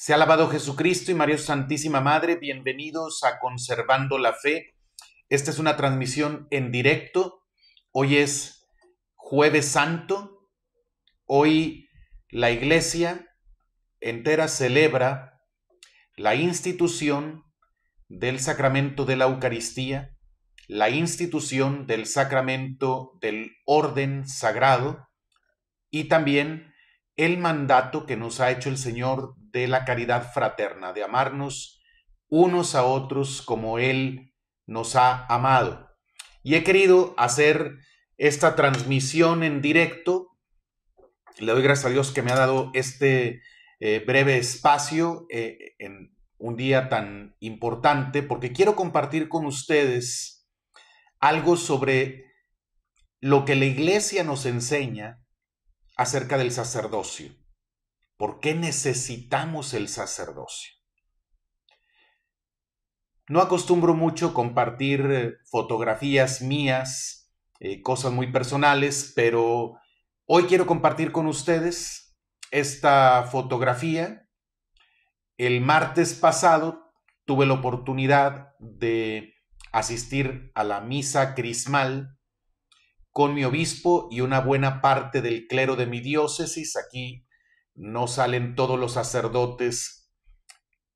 Se ha alabado Jesucristo y María Santísima Madre, bienvenidos a Conservando la Fe. Esta es una transmisión en directo. Hoy es jueves santo. Hoy la iglesia entera celebra la institución del sacramento de la Eucaristía, la institución del sacramento del orden sagrado y también el mandato que nos ha hecho el Señor de la caridad fraterna, de amarnos unos a otros como Él nos ha amado. Y he querido hacer esta transmisión en directo. Le doy gracias a Dios que me ha dado este eh, breve espacio eh, en un día tan importante, porque quiero compartir con ustedes algo sobre lo que la iglesia nos enseña acerca del sacerdocio. ¿Por qué necesitamos el sacerdocio? No acostumbro mucho compartir eh, fotografías mías, eh, cosas muy personales, pero hoy quiero compartir con ustedes esta fotografía. El martes pasado tuve la oportunidad de asistir a la misa crismal con mi obispo y una buena parte del clero de mi diócesis aquí no salen todos los sacerdotes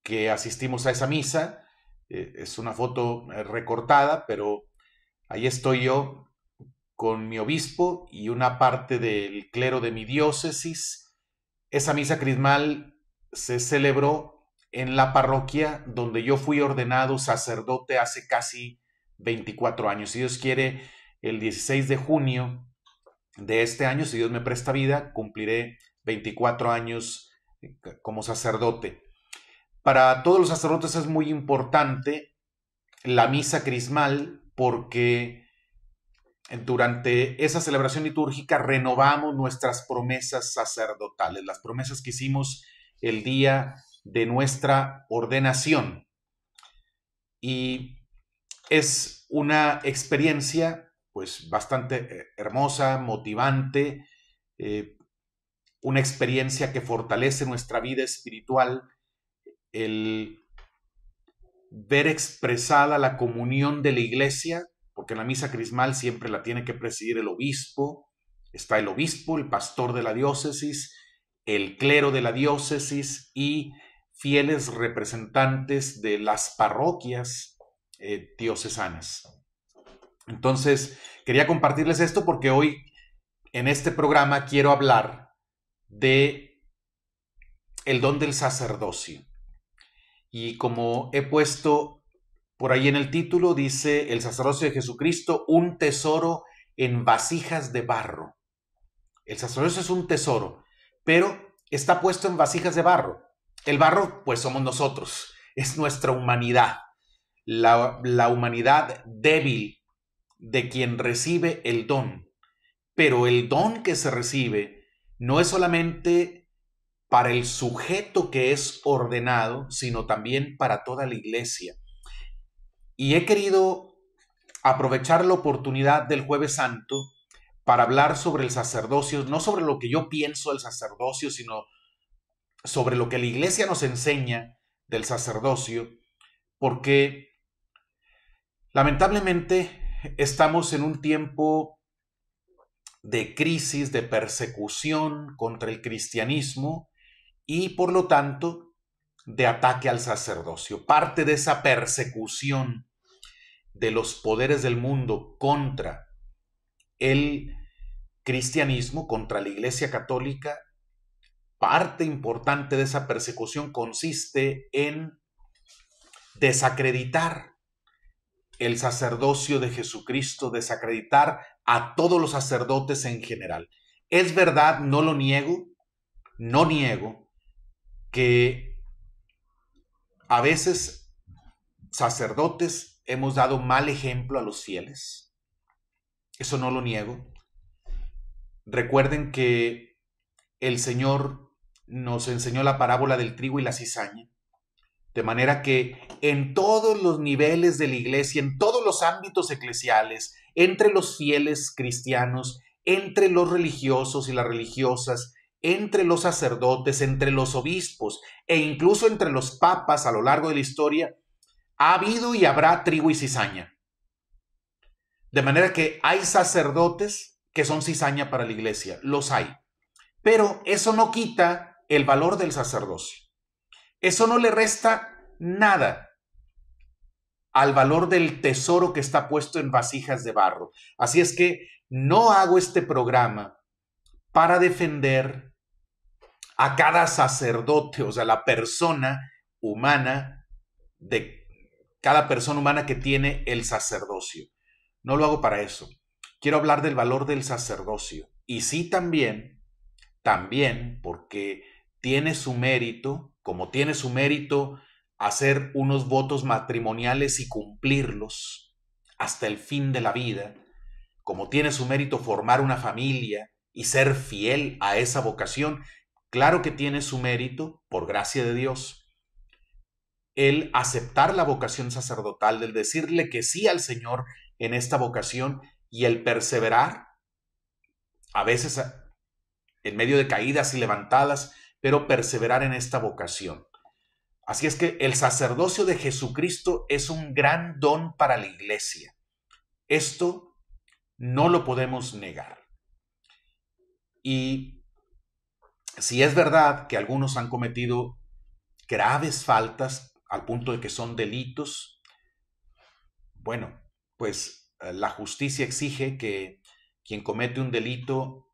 que asistimos a esa misa. Eh, es una foto eh, recortada, pero ahí estoy yo con mi obispo y una parte del clero de mi diócesis. Esa misa crismal se celebró en la parroquia donde yo fui ordenado sacerdote hace casi 24 años. Si Dios quiere, el 16 de junio de este año, si Dios me presta vida, cumpliré 24 años eh, como sacerdote. Para todos los sacerdotes es muy importante la misa crismal porque durante esa celebración litúrgica renovamos nuestras promesas sacerdotales, las promesas que hicimos el día de nuestra ordenación. Y es una experiencia pues bastante eh, hermosa, motivante, eh, una experiencia que fortalece nuestra vida espiritual, el ver expresada la comunión de la iglesia, porque en la misa crismal siempre la tiene que presidir el obispo, está el obispo, el pastor de la diócesis, el clero de la diócesis y fieles representantes de las parroquias eh, diocesanas. Entonces, quería compartirles esto porque hoy en este programa quiero hablar de el don del sacerdocio. Y como he puesto por ahí en el título, dice el sacerdocio de Jesucristo, un tesoro en vasijas de barro. El sacerdocio es un tesoro, pero está puesto en vasijas de barro. El barro, pues somos nosotros, es nuestra humanidad, la, la humanidad débil de quien recibe el don. Pero el don que se recibe no es solamente para el sujeto que es ordenado, sino también para toda la iglesia. Y he querido aprovechar la oportunidad del jueves santo para hablar sobre el sacerdocio, no sobre lo que yo pienso del sacerdocio, sino sobre lo que la iglesia nos enseña del sacerdocio, porque lamentablemente estamos en un tiempo de crisis, de persecución contra el cristianismo y por lo tanto de ataque al sacerdocio. Parte de esa persecución de los poderes del mundo contra el cristianismo, contra la Iglesia Católica, parte importante de esa persecución consiste en desacreditar el sacerdocio de Jesucristo, desacreditar a todos los sacerdotes en general. Es verdad, no lo niego, no niego que a veces sacerdotes hemos dado mal ejemplo a los fieles. Eso no lo niego. Recuerden que el Señor nos enseñó la parábola del trigo y la cizaña. De manera que en todos los niveles de la iglesia, en todos los ámbitos eclesiales, entre los fieles cristianos, entre los religiosos y las religiosas, entre los sacerdotes, entre los obispos e incluso entre los papas a lo largo de la historia, ha habido y habrá trigo y cizaña. De manera que hay sacerdotes que son cizaña para la iglesia, los hay. Pero eso no quita el valor del sacerdocio. Eso no le resta nada al valor del tesoro que está puesto en vasijas de barro. Así es que no hago este programa para defender a cada sacerdote, o sea, la persona humana de cada persona humana que tiene el sacerdocio. No lo hago para eso. Quiero hablar del valor del sacerdocio. Y sí también, también, porque tiene su mérito, como tiene su mérito hacer unos votos matrimoniales y cumplirlos hasta el fin de la vida, como tiene su mérito formar una familia y ser fiel a esa vocación, claro que tiene su mérito, por gracia de Dios, el aceptar la vocación sacerdotal, del decirle que sí al Señor en esta vocación y el perseverar, a veces en medio de caídas y levantadas, pero perseverar en esta vocación. Así es que el sacerdocio de Jesucristo es un gran don para la iglesia. Esto no lo podemos negar. Y si es verdad que algunos han cometido graves faltas al punto de que son delitos, bueno, pues eh, la justicia exige que quien comete un delito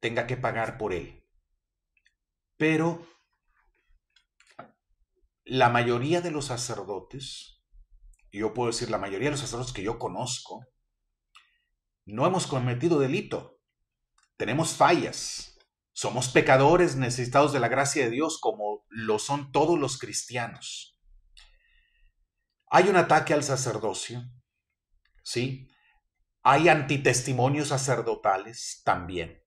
tenga que pagar por él. Pero la mayoría de los sacerdotes, yo puedo decir la mayoría de los sacerdotes que yo conozco, no hemos cometido delito. Tenemos fallas. Somos pecadores necesitados de la gracia de Dios como lo son todos los cristianos. Hay un ataque al sacerdocio, ¿sí? Hay antitestimonios sacerdotales también.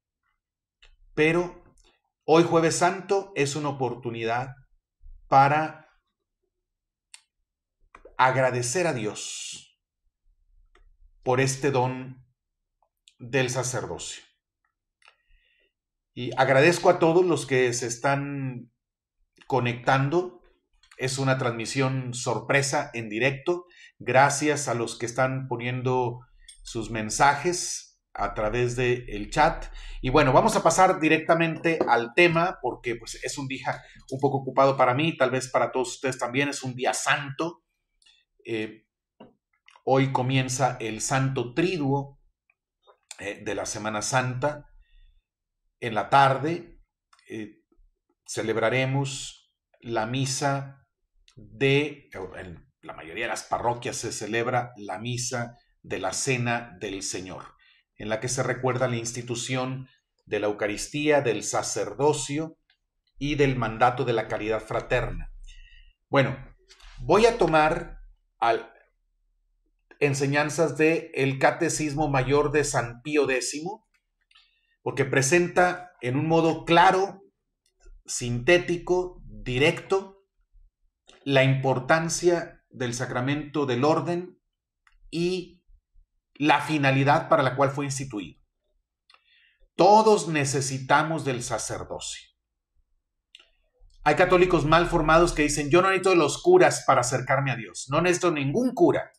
Pero hoy jueves santo es una oportunidad para agradecer a Dios por este don del sacerdocio. Y agradezco a todos los que se están conectando. Es una transmisión sorpresa en directo. Gracias a los que están poniendo sus mensajes a través del el chat. Y bueno, vamos a pasar directamente al tema porque pues, es un día un poco ocupado para mí, tal vez para todos ustedes también. Es un día santo. Eh, hoy comienza el Santo Triduo eh, de la Semana Santa. En la tarde eh, celebraremos la misa de, en la mayoría de las parroquias se celebra la misa de la Cena del Señor, en la que se recuerda la institución de la Eucaristía, del sacerdocio y del mandato de la caridad fraterna. Bueno, voy a tomar al, enseñanzas del el Catecismo Mayor de San Pío X, porque presenta en un modo claro, sintético, directo, la importancia del sacramento del orden y la finalidad para la cual fue instituido. Todos necesitamos del sacerdocio. Hay católicos mal formados que dicen, yo no necesito de los curas para acercarme a Dios, no necesito ningún cura.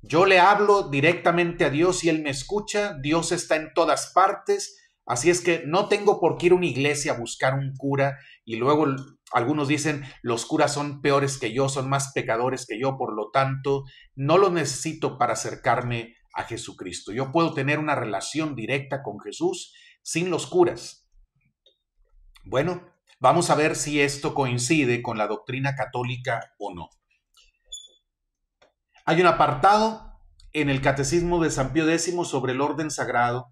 Yo le hablo directamente a Dios y Él me escucha, Dios está en todas partes, así es que no tengo por qué ir a una iglesia a buscar un cura y luego algunos dicen, los curas son peores que yo, son más pecadores que yo, por lo tanto, no lo necesito para acercarme a Jesucristo. Yo puedo tener una relación directa con Jesús sin los curas. Bueno, Vamos a ver si esto coincide con la doctrina católica o no. Hay un apartado en el Catecismo de San Pío X sobre el orden sagrado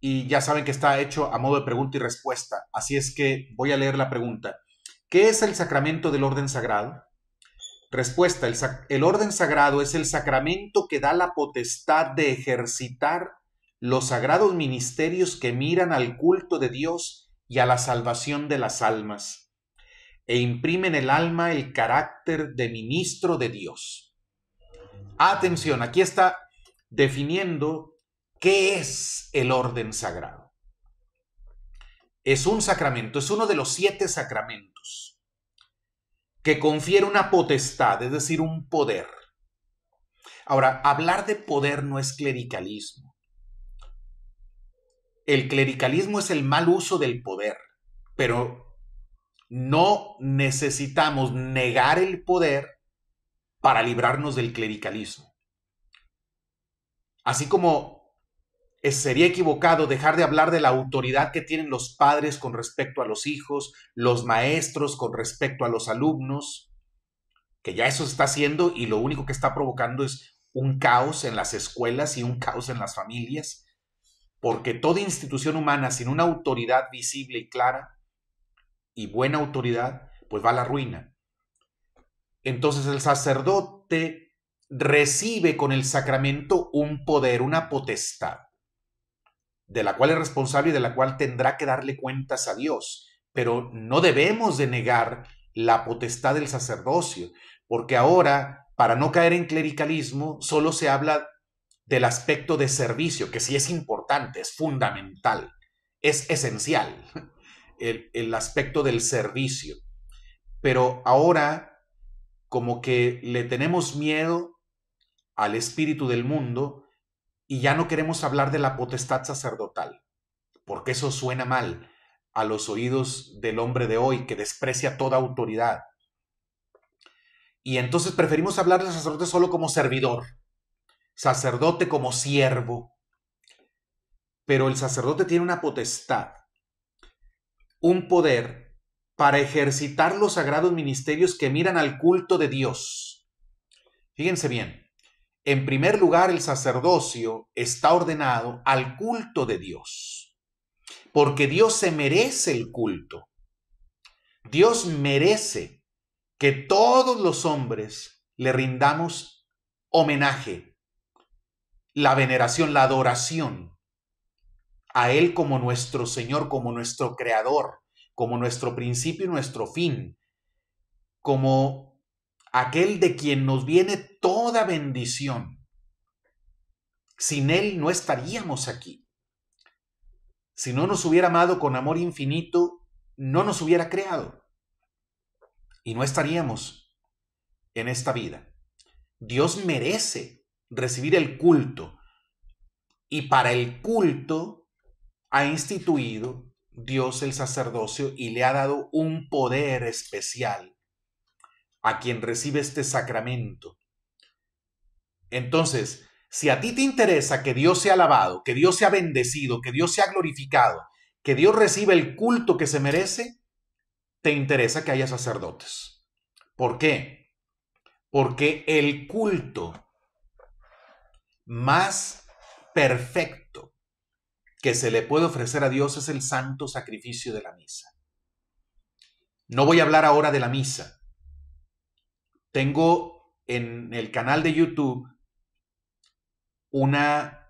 y ya saben que está hecho a modo de pregunta y respuesta, así es que voy a leer la pregunta. ¿Qué es el sacramento del orden sagrado? Respuesta, el, el, orden sagrado es el sacramento que da la potestad de ejercitar los sagrados ministerios que miran al culto de Dios y a la salvación de las almas, e imprime en el alma el carácter de ministro de Dios. Atención, aquí está definiendo qué es el orden sagrado. Es un sacramento, es uno de los siete sacramentos que confiere una potestad, es decir, un poder. Ahora, hablar de poder no es clericalismo el clericalismo es el mal uso del poder, pero no necesitamos negar el poder para librarnos del clericalismo. Así como sería equivocado dejar de hablar de la autoridad que tienen los padres con respecto a los hijos, los maestros con respecto a los alumnos, que ya eso se está haciendo y lo único que está provocando es un caos en las escuelas y un caos en las familias porque toda institución humana sin una autoridad visible y clara y buena autoridad, pues va a la ruina. Entonces el sacerdote recibe con el sacramento un poder, una potestad, de la cual es responsable y de la cual tendrá que darle cuentas a Dios. Pero no debemos de negar la potestad del sacerdocio, porque ahora, para no caer en clericalismo, solo se habla del aspecto de servicio, que sí es importante, es fundamental, es esencial, el, el aspecto del servicio. Pero ahora, como que le tenemos miedo al espíritu del mundo y ya no queremos hablar de la potestad sacerdotal, porque eso suena mal a los oídos del hombre de hoy que desprecia toda autoridad. Y entonces preferimos hablar del sacerdote solo como servidor, sacerdote como siervo, pero el sacerdote tiene una potestad, un poder para ejercitar los sagrados ministerios que miran al culto de Dios. Fíjense bien, en primer lugar el sacerdocio está ordenado al culto de Dios, porque Dios se merece el culto. Dios merece que todos los hombres le rindamos homenaje, la veneración, la adoración a Él como nuestro Señor, como nuestro Creador, como nuestro principio y nuestro fin, como aquel de quien nos viene toda bendición. Sin Él no estaríamos aquí. Si no nos hubiera amado con amor infinito, no nos hubiera creado. Y no estaríamos en esta vida. Dios merece recibir el culto. Y para el culto ha instituido Dios el sacerdocio y le ha dado un poder especial a quien recibe este sacramento. Entonces, si a ti te interesa que Dios sea alabado, que Dios sea bendecido, que Dios sea glorificado, que Dios reciba el culto que se merece, te interesa que haya sacerdotes. ¿Por qué? Porque el culto más perfecto que se le puede ofrecer a Dios es el santo sacrificio de la misa. No voy a hablar ahora de la misa. Tengo en el canal de YouTube una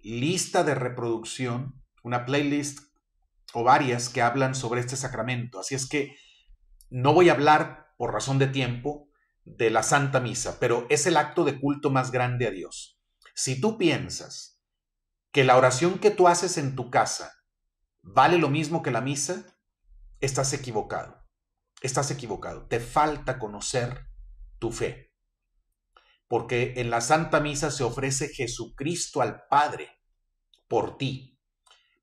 lista de reproducción, una playlist o varias que hablan sobre este sacramento. Así es que no voy a hablar, por razón de tiempo, de la Santa Misa, pero es el acto de culto más grande a Dios. Si tú piensas que la oración que tú haces en tu casa vale lo mismo que la misa, estás equivocado. Estás equivocado. Te falta conocer tu fe. Porque en la Santa Misa se ofrece Jesucristo al Padre por ti.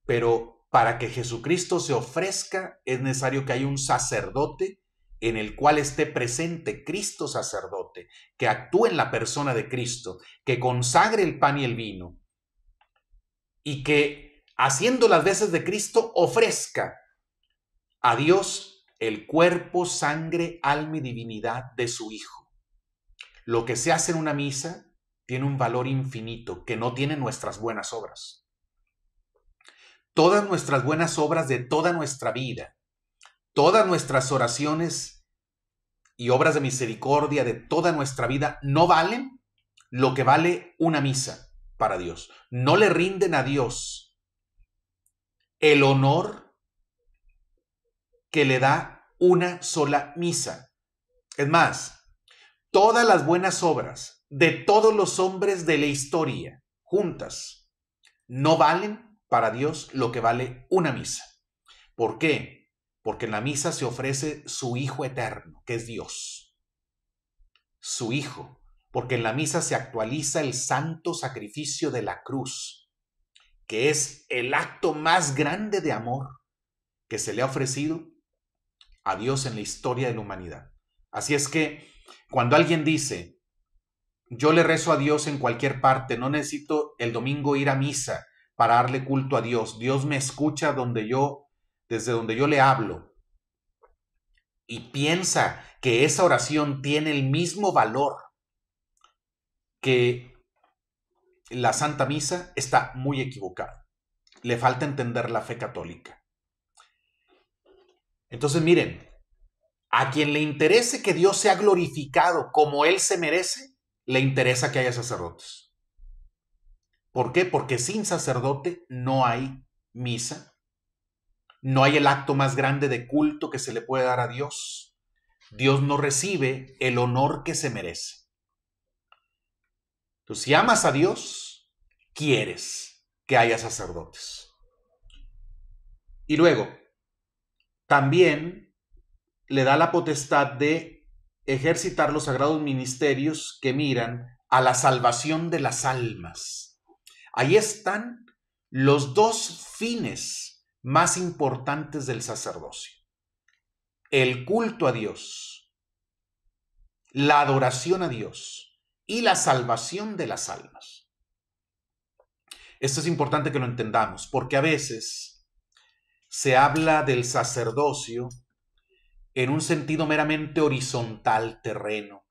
Pero para que Jesucristo se ofrezca es necesario que haya un sacerdote en el cual esté presente Cristo sacerdote, que actúe en la persona de Cristo, que consagre el pan y el vino, y que, haciendo las veces de Cristo, ofrezca a Dios el cuerpo, sangre, alma y divinidad de su Hijo. Lo que se hace en una misa tiene un valor infinito que no tienen nuestras buenas obras. Todas nuestras buenas obras de toda nuestra vida, todas nuestras oraciones y obras de misericordia de toda nuestra vida no valen lo que vale una misa para Dios. No le rinden a Dios el honor que le da una sola misa. Es más, todas las buenas obras de todos los hombres de la historia juntas no valen para Dios lo que vale una misa. ¿Por qué? porque en la misa se ofrece su Hijo eterno, que es Dios. Su Hijo, porque en la misa se actualiza el santo sacrificio de la cruz, que es el acto más grande de amor que se le ha ofrecido a Dios en la historia de la humanidad. Así es que cuando alguien dice, yo le rezo a Dios en cualquier parte, no necesito el domingo ir a misa para darle culto a Dios, Dios me escucha donde yo desde donde yo le hablo, y piensa que esa oración tiene el mismo valor que la Santa Misa, está muy equivocado. Le falta entender la fe católica. Entonces, miren, a quien le interese que Dios sea glorificado como Él se merece, le interesa que haya sacerdotes. ¿Por qué? Porque sin sacerdote no hay misa no hay el acto más grande de culto que se le puede dar a Dios. Dios no recibe el honor que se merece. Tú si amas a Dios, quieres que haya sacerdotes. Y luego, también le da la potestad de ejercitar los sagrados ministerios que miran a la salvación de las almas. Ahí están los dos fines más importantes del sacerdocio. El culto a Dios, la adoración a Dios y la salvación de las almas. Esto es importante que lo entendamos, porque a veces se habla del sacerdocio en un sentido meramente horizontal, terreno.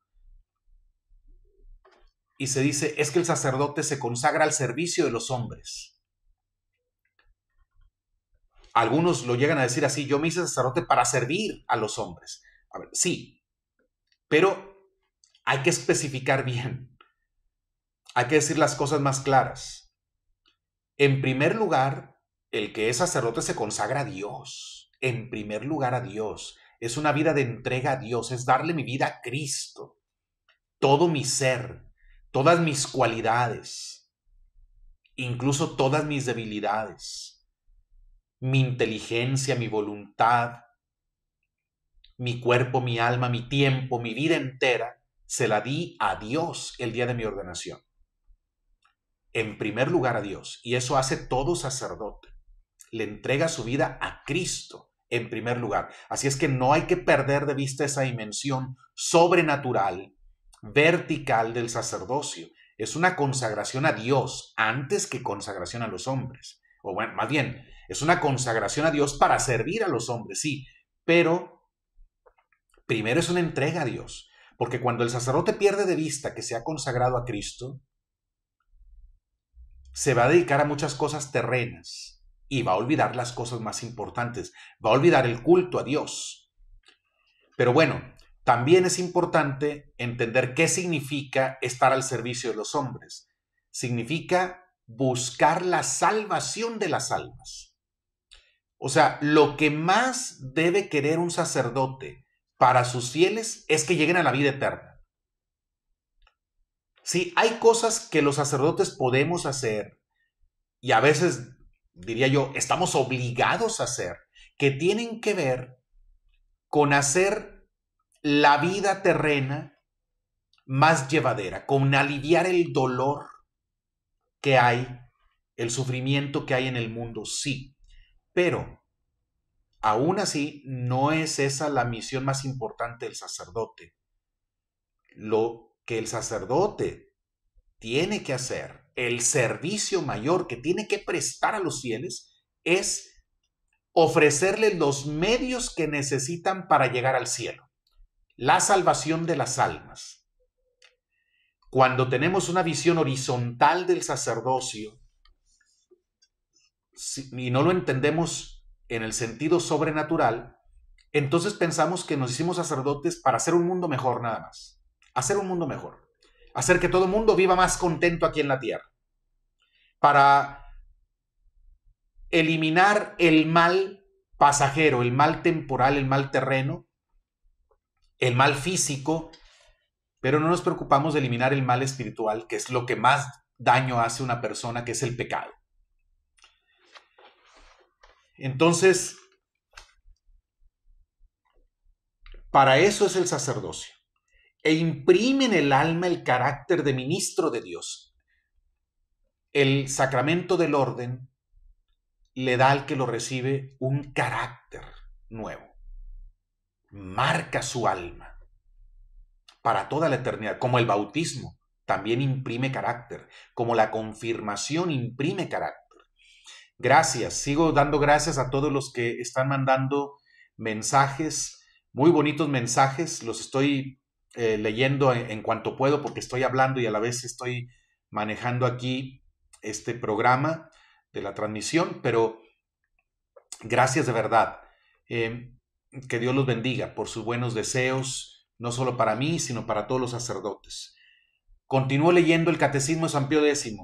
Y se dice, es que el sacerdote se consagra al servicio de los hombres algunos lo llegan a decir así, yo me hice sacerdote para servir a los hombres. sí, pero hay que especificar bien, hay que decir las cosas más claras. En primer lugar, el que es sacerdote se consagra a Dios, en primer lugar a Dios. Es una vida de entrega a Dios, es darle mi vida a Cristo, todo mi ser, todas mis cualidades, incluso todas mis debilidades mi inteligencia, mi voluntad, mi cuerpo, mi alma, mi tiempo, mi vida entera, se la di a Dios el día de mi ordenación. En primer lugar a Dios, y eso hace todo sacerdote. Le entrega su vida a Cristo en primer lugar. Así es que no hay que perder de vista esa dimensión sobrenatural, vertical del sacerdocio. Es una consagración a Dios antes que consagración a los hombres. O bueno, más bien, es una consagración a Dios para servir a los hombres, sí, pero primero es una entrega a Dios. Porque cuando el sacerdote pierde de vista que se ha consagrado a Cristo, se va a dedicar a muchas cosas terrenas y va a olvidar las cosas más importantes, va a olvidar el culto a Dios. Pero bueno, también es importante entender qué significa estar al servicio de los hombres. Significa buscar la salvación de las almas. O sea, lo que más debe querer un sacerdote para sus fieles es que lleguen a la vida eterna. Sí, hay cosas que los sacerdotes podemos hacer y a veces, diría yo, estamos obligados a hacer, que tienen que ver con hacer la vida terrena más llevadera, con aliviar el dolor que hay, el sufrimiento que hay en el mundo, sí. Pero, aún así, no es esa la misión más importante del sacerdote. Lo que el sacerdote tiene que hacer, el servicio mayor que tiene que prestar a los fieles, es ofrecerles los medios que necesitan para llegar al cielo. La salvación de las almas. Cuando tenemos una visión horizontal del sacerdocio, y no lo entendemos en el sentido sobrenatural, entonces pensamos que nos hicimos sacerdotes para hacer un mundo mejor nada más. Hacer un mundo mejor. Hacer que todo el mundo viva más contento aquí en la tierra. Para eliminar el mal pasajero, el mal temporal, el mal terreno, el mal físico, pero no nos preocupamos de eliminar el mal espiritual, que es lo que más daño hace a una persona, que es el pecado. Entonces, para eso es el sacerdocio. E imprime en el alma el carácter de ministro de Dios. El sacramento del orden le da al que lo recibe un carácter nuevo. Marca su alma para toda la eternidad, como el bautismo también imprime carácter, como la confirmación imprime carácter. Gracias, sigo dando gracias a todos los que están mandando mensajes, muy bonitos mensajes, los estoy eh, leyendo en, cuanto puedo porque estoy hablando y a la vez estoy manejando aquí este programa de la transmisión, pero gracias de verdad. Em, que Dios los bendiga por sus buenos deseos, no solo para mí, sino para todos los sacerdotes. Continúo leyendo el Catecismo de San Pío X.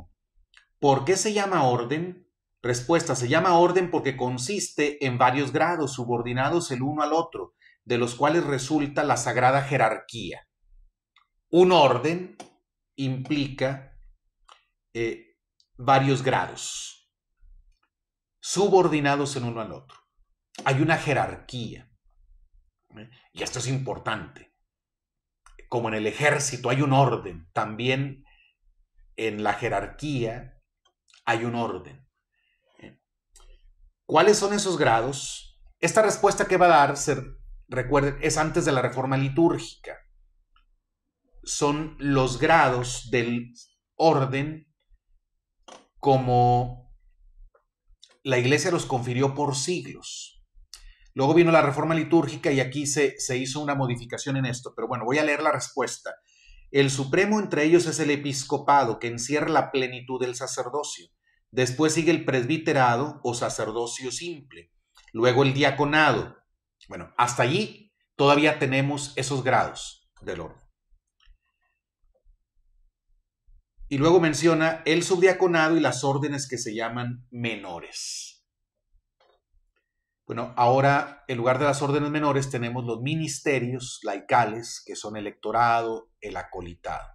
¿Por qué se llama orden? Respuesta, se llama orden porque consiste en varios grados subordinados el uno al otro, de los cuales resulta la sagrada jerarquía. Un orden implica eh, varios grados subordinados el uno al otro. Hay una jerarquía. ¿eh? Y esto es importante. Como en el ejército hay un orden, también en la jerarquía hay un orden. ¿Cuáles son esos grados? Esta respuesta que va a dar, recuerden, es antes de la reforma litúrgica. Son los grados del orden como la iglesia los confirió por siglos. Luego vino la reforma litúrgica y aquí se, hizo una modificación en esto, pero bueno, voy a leer la respuesta. El supremo entre ellos es el episcopado, que encierra la plenitud del sacerdocio. Después sigue el presbiterado o sacerdocio simple. Luego el diaconado. Bueno, hasta allí todavía tenemos esos grados del orden. Y luego menciona el subdiaconado y las órdenes que se llaman menores. Bueno, ahora en lugar de las órdenes menores tenemos los ministerios laicales, que son electorado, el acolitado.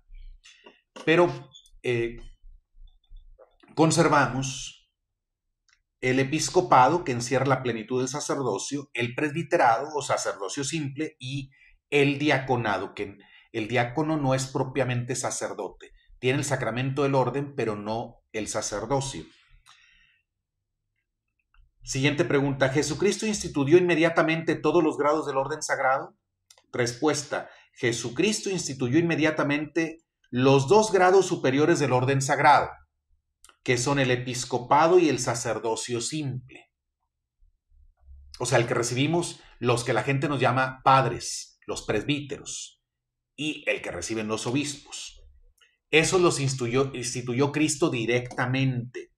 Pero eh, conservamos el episcopado, que encierra la plenitud del sacerdocio, el presbiterado o sacerdocio simple y el diaconado, que el diácono no es propiamente sacerdote, tiene el sacramento del orden, pero no el sacerdocio. Siguiente pregunta, ¿Jesucristo instituyó inmediatamente todos los grados del orden sagrado? Respuesta, Jesucristo instituyó inmediatamente los dos grados superiores del orden sagrado, que son el episcopado y el sacerdocio simple. O sea, el que recibimos los que la gente nos llama padres, los presbíteros, y el que reciben los obispos. Eso los instituyó, instituyó Cristo directamente.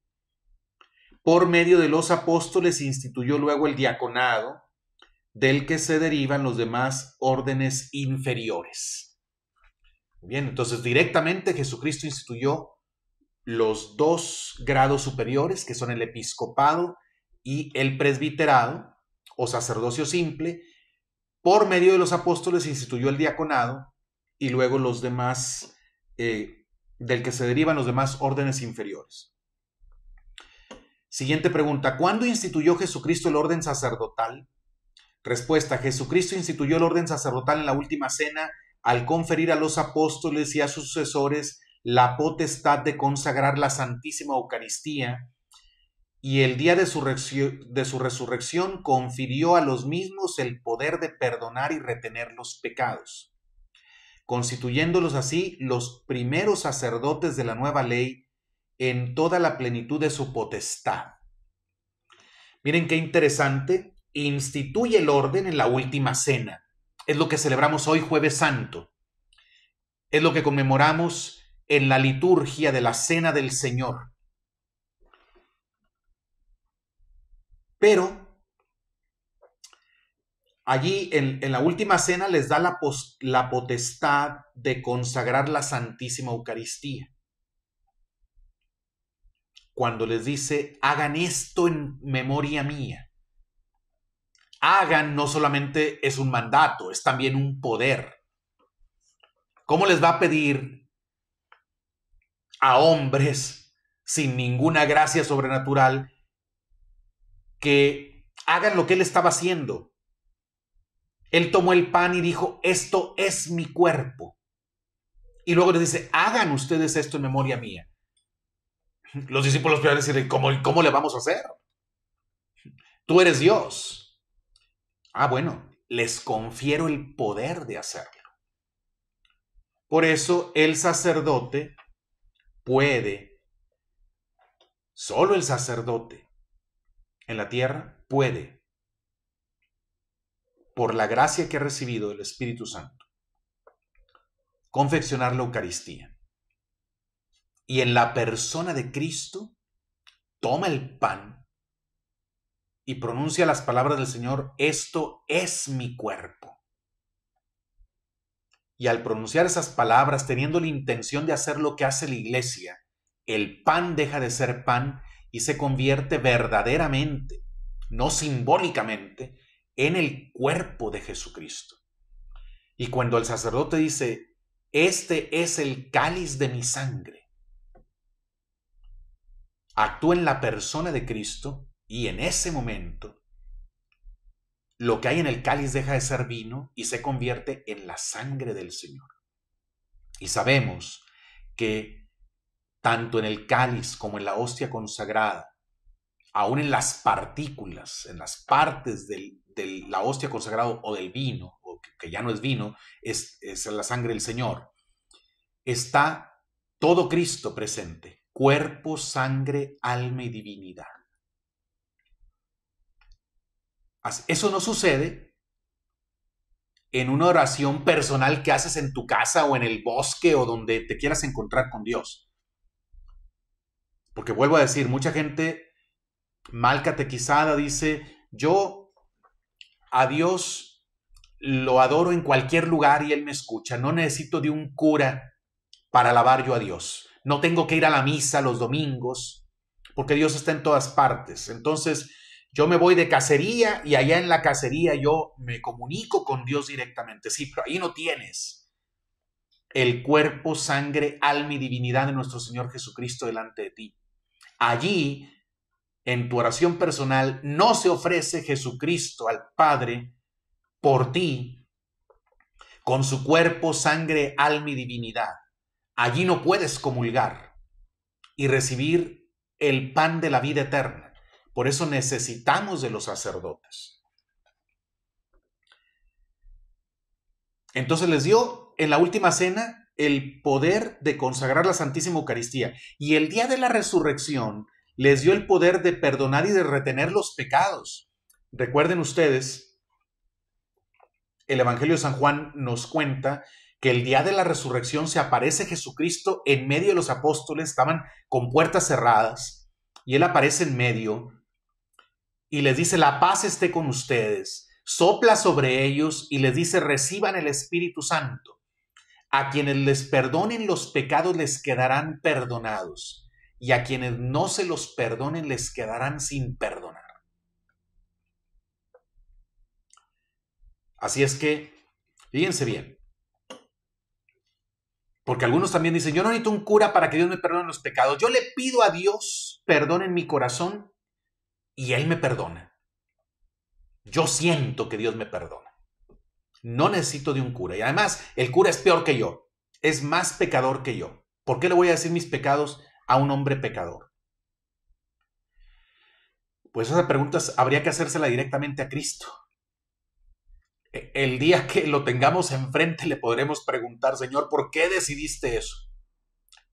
Por medio de los apóstoles instituyó luego el diaconado, del que se derivan los demás órdenes inferiores. Bien, entonces directamente Jesucristo instituyó los dos grados superiores, que son el episcopado y el presbiterado, o sacerdocio simple, por medio de los apóstoles instituyó el diaconado y luego los demás, eh, del que se derivan los demás órdenes inferiores. Siguiente pregunta, ¿cuándo instituyó Jesucristo el orden sacerdotal? Respuesta, Jesucristo instituyó el orden sacerdotal en la última cena al conferir a los apóstoles y a sus sucesores la potestad de consagrar la Santísima Eucaristía y el día de su, resurrección confirió a los mismos el poder de perdonar y retener los pecados, constituyéndolos así los primeros sacerdotes de la nueva ley en toda la plenitud de su potestad. Miren qué interesante, instituye el orden en la última cena. Es lo que celebramos hoy jueves santo. Es lo que conmemoramos en la liturgia de la cena del Señor. Pero allí en, la última cena les da la, la potestad de consagrar la Santísima Eucaristía. Cuando les dice, hagan esto en memoria mía hagan no solamente es un mandato, es también un poder. ¿Cómo les va a pedir a hombres sin ninguna gracia sobrenatural que hagan lo que él estaba haciendo. Él tomó el pan y dijo, esto es mi cuerpo. Y luego les dice, hagan ustedes esto en memoria mía. Los discípulos van a decir, ¿cómo le vamos a hacer? Tú eres Dios. Ah, bueno, les confiero el poder de hacerlo. Por eso el sacerdote puede, solo el sacerdote en la tierra puede, por la gracia que ha recibido del Espíritu Santo, confeccionar la Eucaristía. Y en la persona de Cristo toma el pan y pronuncia las palabras del Señor, esto es mi cuerpo y al pronunciar esas palabras, teniendo la intención de hacer lo que hace la iglesia, el pan deja de ser pan y se convierte verdaderamente, no simbólicamente, en el cuerpo de Jesucristo. Y cuando el sacerdote dice, este es el cáliz de mi sangre, actúa en la persona de Cristo y en ese momento lo que hay en el cáliz deja de ser vino y se convierte en la sangre del Señor. Y sabemos que tanto en el cáliz como en la hostia consagrada, aún en las partículas, en las partes de la hostia consagrada o del vino, que, ya no es vino, es la sangre del Señor, está todo Cristo presente, cuerpo, sangre, alma y divinidad. Eso no sucede en una oración personal que haces en tu casa o en el bosque o donde te quieras encontrar con Dios. Porque vuelvo a decir, mucha gente mal catequizada dice, yo a Dios lo adoro en cualquier lugar y Él me escucha. No necesito de un cura para alabar yo a Dios. No tengo que ir a la misa los domingos, porque Dios está en todas partes. Entonces, yo me voy de cacería y allá en la cacería yo me comunico con Dios directamente. Sí, pero ahí no tienes el cuerpo, sangre, alma y divinidad de nuestro Señor Jesucristo delante de ti. Allí, en tu oración personal, no se ofrece Jesucristo al Padre por ti con su cuerpo, sangre, alma y divinidad. Allí no puedes comulgar y recibir el pan de la vida eterna por eso necesitamos de los sacerdotes. Entonces les dio en la última cena el poder de consagrar la Santísima Eucaristía y el día de la resurrección les dio el poder de perdonar y de retener los pecados. Recuerden ustedes, el Evangelio de San Juan nos cuenta que el día de la resurrección se aparece Jesucristo en medio de los apóstoles, estaban con puertas cerradas, y él aparece en medio y les dice, la paz esté con ustedes, sopla sobre ellos y les dice, reciban el Espíritu Santo. A quienes les perdonen los pecados les quedarán perdonados, y a quienes no se los perdonen les quedarán sin perdonar. Así es que, fíjense bien, porque algunos también dicen, yo no necesito un cura para que Dios me perdone los pecados, yo le pido a Dios perdón en mi corazón y Él me perdona. Yo siento que Dios me perdona. No necesito de un cura. Y además, el cura es peor que yo. Es más pecador que yo. ¿Por qué le voy a decir mis pecados a un hombre pecador? Pues esas preguntas habría que hacérsela directamente a Cristo. E, el día que lo tengamos enfrente le podremos preguntar, Señor, ¿por qué decidiste eso?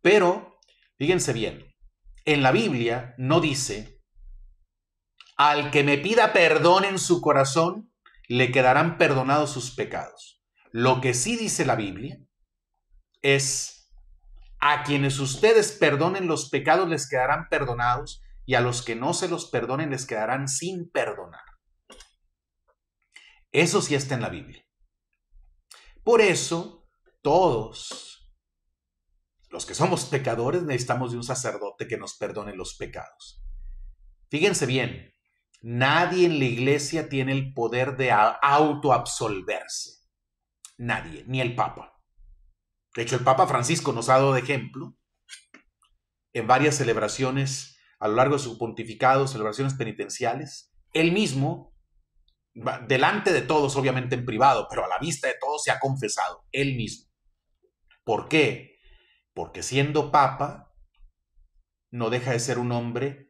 Pero, fíjense bien, en la Biblia no dice al que me pida perdón en su corazón, le quedarán perdonados sus pecados. Lo que sí dice la Biblia es, a quienes ustedes perdonen los pecados les quedarán perdonados y a los que no se los perdonen les quedarán sin perdonar. Eso sí está en la Biblia. Por eso, todos los que somos pecadores necesitamos de un sacerdote que nos perdone los pecados. Fíjense bien, Nadie en la iglesia tiene el poder de autoabsolverse. Nadie, ni el Papa. De hecho, el Papa Francisco nos ha dado de ejemplo en varias celebraciones a lo largo de su pontificado, celebraciones penitenciales. Él mismo, delante de todos, obviamente en privado, pero a la vista de todos, se ha confesado, él mismo. ¿Por qué? Porque siendo Papa, no deja de ser un hombre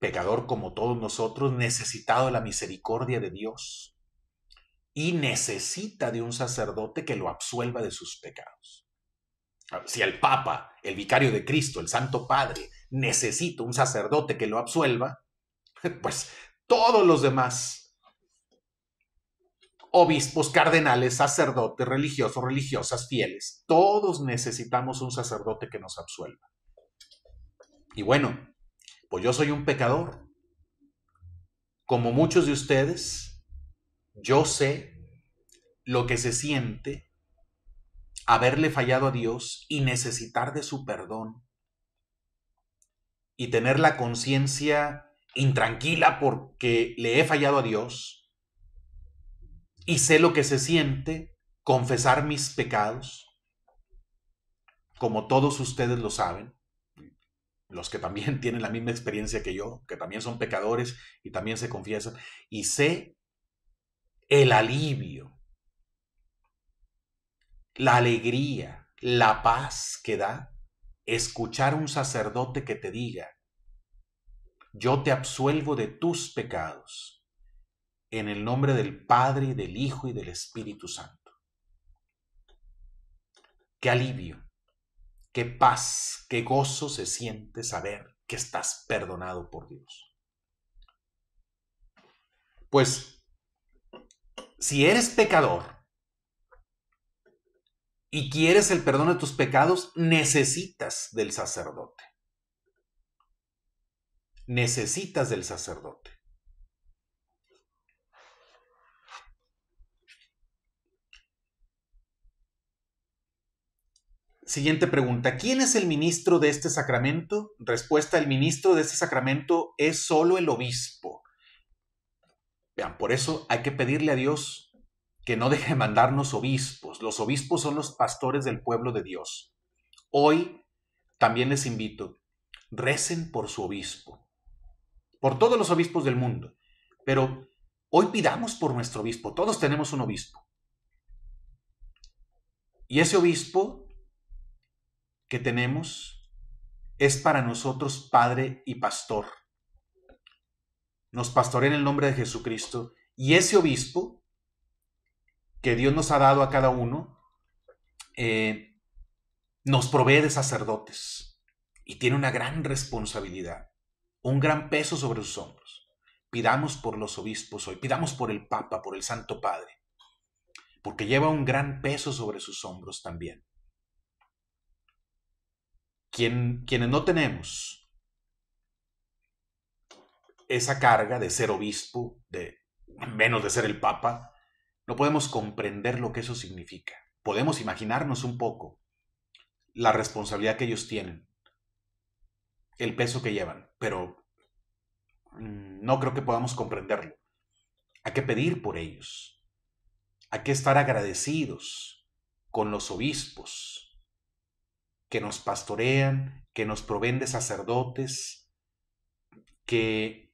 pecador como todos nosotros, necesitado de la misericordia de Dios y necesita de un sacerdote que lo absuelva de sus pecados. Ah, si el Papa, el Vicario de Cristo, el Santo Padre, necesita un sacerdote que lo absuelva, pues todos los demás, obispos, cardenales, sacerdotes, religiosos, religiosas, fieles, todos necesitamos un sacerdote que nos absuelva. Y bueno, pues yo soy un pecador. Como muchos de ustedes, yo sé lo que se siente haberle fallado a Dios y necesitar de su perdón y tener la conciencia intranquila porque le he fallado a Dios y sé lo que se siente confesar mis pecados, como todos ustedes lo saben, los que también tienen la misma experiencia que yo, que también son pecadores y también se confiesan, y sé el alivio, la alegría, la paz que da escuchar a un sacerdote que te diga, yo te absuelvo de tus pecados, en el nombre del Padre, del Hijo y del Espíritu Santo. Qué alivio Qué paz, qué gozo se siente saber que estás perdonado por Dios. Pues, si eres pecador y quieres el perdón de tus pecados, necesitas del sacerdote. Necesitas del sacerdote. Siguiente pregunta. ¿Quién es el ministro de este sacramento? Respuesta. El ministro de este sacramento es solo el obispo. Vean, por eso hay que pedirle a Dios que no deje mandarnos obispos. Los obispos son los pastores del pueblo de Dios. Hoy también les invito, recen por su obispo, por todos los obispos del mundo, pero hoy pidamos por nuestro obispo, todos tenemos un obispo. Y ese obispo que tenemos es para nosotros Padre y Pastor. Nos pastorea en el nombre de Jesucristo y ese obispo que Dios nos ha dado a cada uno eh, nos provee de sacerdotes y tiene una gran responsabilidad, un gran peso sobre sus hombros. Pidamos por los obispos hoy, pidamos por el Papa, por el Santo Padre, porque lleva un gran peso sobre sus hombros también quienes no tenemos esa carga de ser obispo, de menos de ser el papa, no podemos comprender lo que eso significa. Podemos imaginarnos un poco la responsabilidad que ellos tienen, el peso que llevan, pero mm, no creo que podamos comprenderlo. Hay que pedir por ellos. Hay que estar agradecidos con los obispos, que nos pastorean, que nos proveen de sacerdotes, que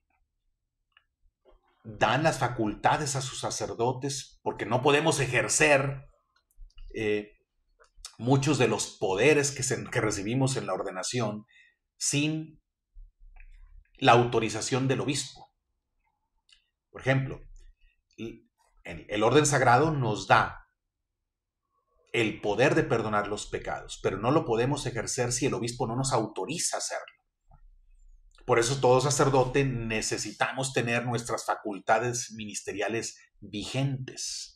dan las facultades a sus sacerdotes, porque no podemos ejercer eh, muchos de los poderes que, recibimos en la ordenación sin la autorización del obispo. Por ejemplo, el orden sagrado nos da el poder de perdonar los pecados, pero no lo podemos ejercer si el obispo no nos autoriza a hacerlo. Por eso todo sacerdote necesitamos tener nuestras facultades ministeriales vigentes.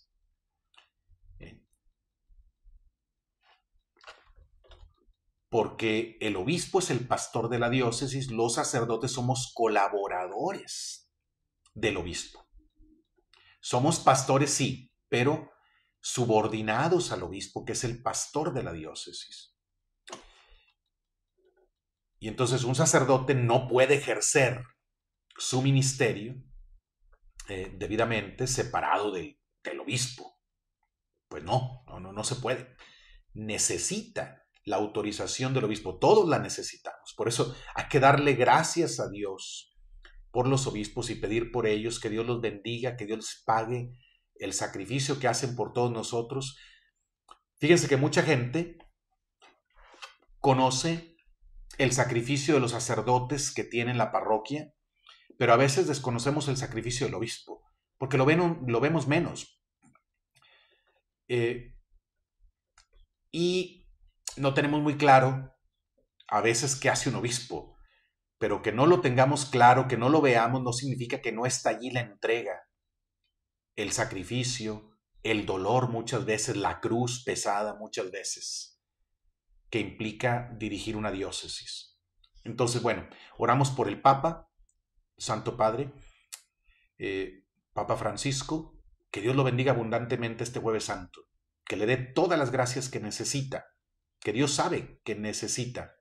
porque el obispo es el pastor de la diócesis, los sacerdotes somos colaboradores del obispo. Somos pastores, sí, pero subordinados al obispo, que es el pastor de la diócesis. Y entonces un sacerdote no puede ejercer su ministerio eh, debidamente separado del, del obispo. Pues no, no, no, se puede. Necesita la autorización del obispo, todos la necesitamos. Por eso hay que darle gracias a Dios por los obispos y pedir por ellos que Dios los bendiga, que Dios les pague el sacrificio que hacen por todos nosotros. Fíjense que mucha gente conoce el sacrificio de los sacerdotes que tienen la parroquia, pero a veces desconocemos el sacrificio del obispo, porque lo, vemos menos. Eh, y no tenemos muy claro a veces qué hace un obispo, pero que no lo tengamos claro, que no lo veamos, no significa que no está allí la entrega, el sacrificio, el dolor muchas veces, la cruz pesada muchas veces, que implica dirigir una diócesis. Entonces, bueno, oramos por el Papa, Santo Padre, eh, Papa Francisco, que Dios lo bendiga abundantemente este jueves santo, que le dé todas las gracias que necesita, que Dios sabe que necesita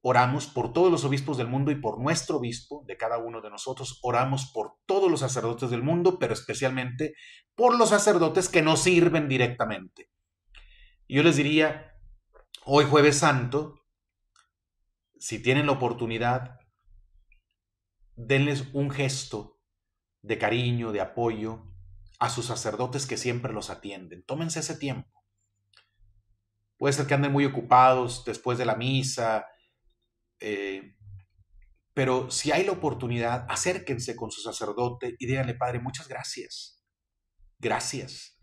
Oramos por todos los obispos del mundo y por nuestro obispo, de cada uno de nosotros. Oramos por todos los sacerdotes del mundo, pero especialmente por los sacerdotes que nos sirven directamente. Yo les diría, hoy jueves santo, si tienen la oportunidad, denles un gesto de cariño, de apoyo a sus sacerdotes que siempre los atienden. Tómense ese tiempo. Puede ser que anden muy ocupados después de la misa, eh, pero si hay la oportunidad, acérquense con su sacerdote y díganle, Padre, muchas gracias. Gracias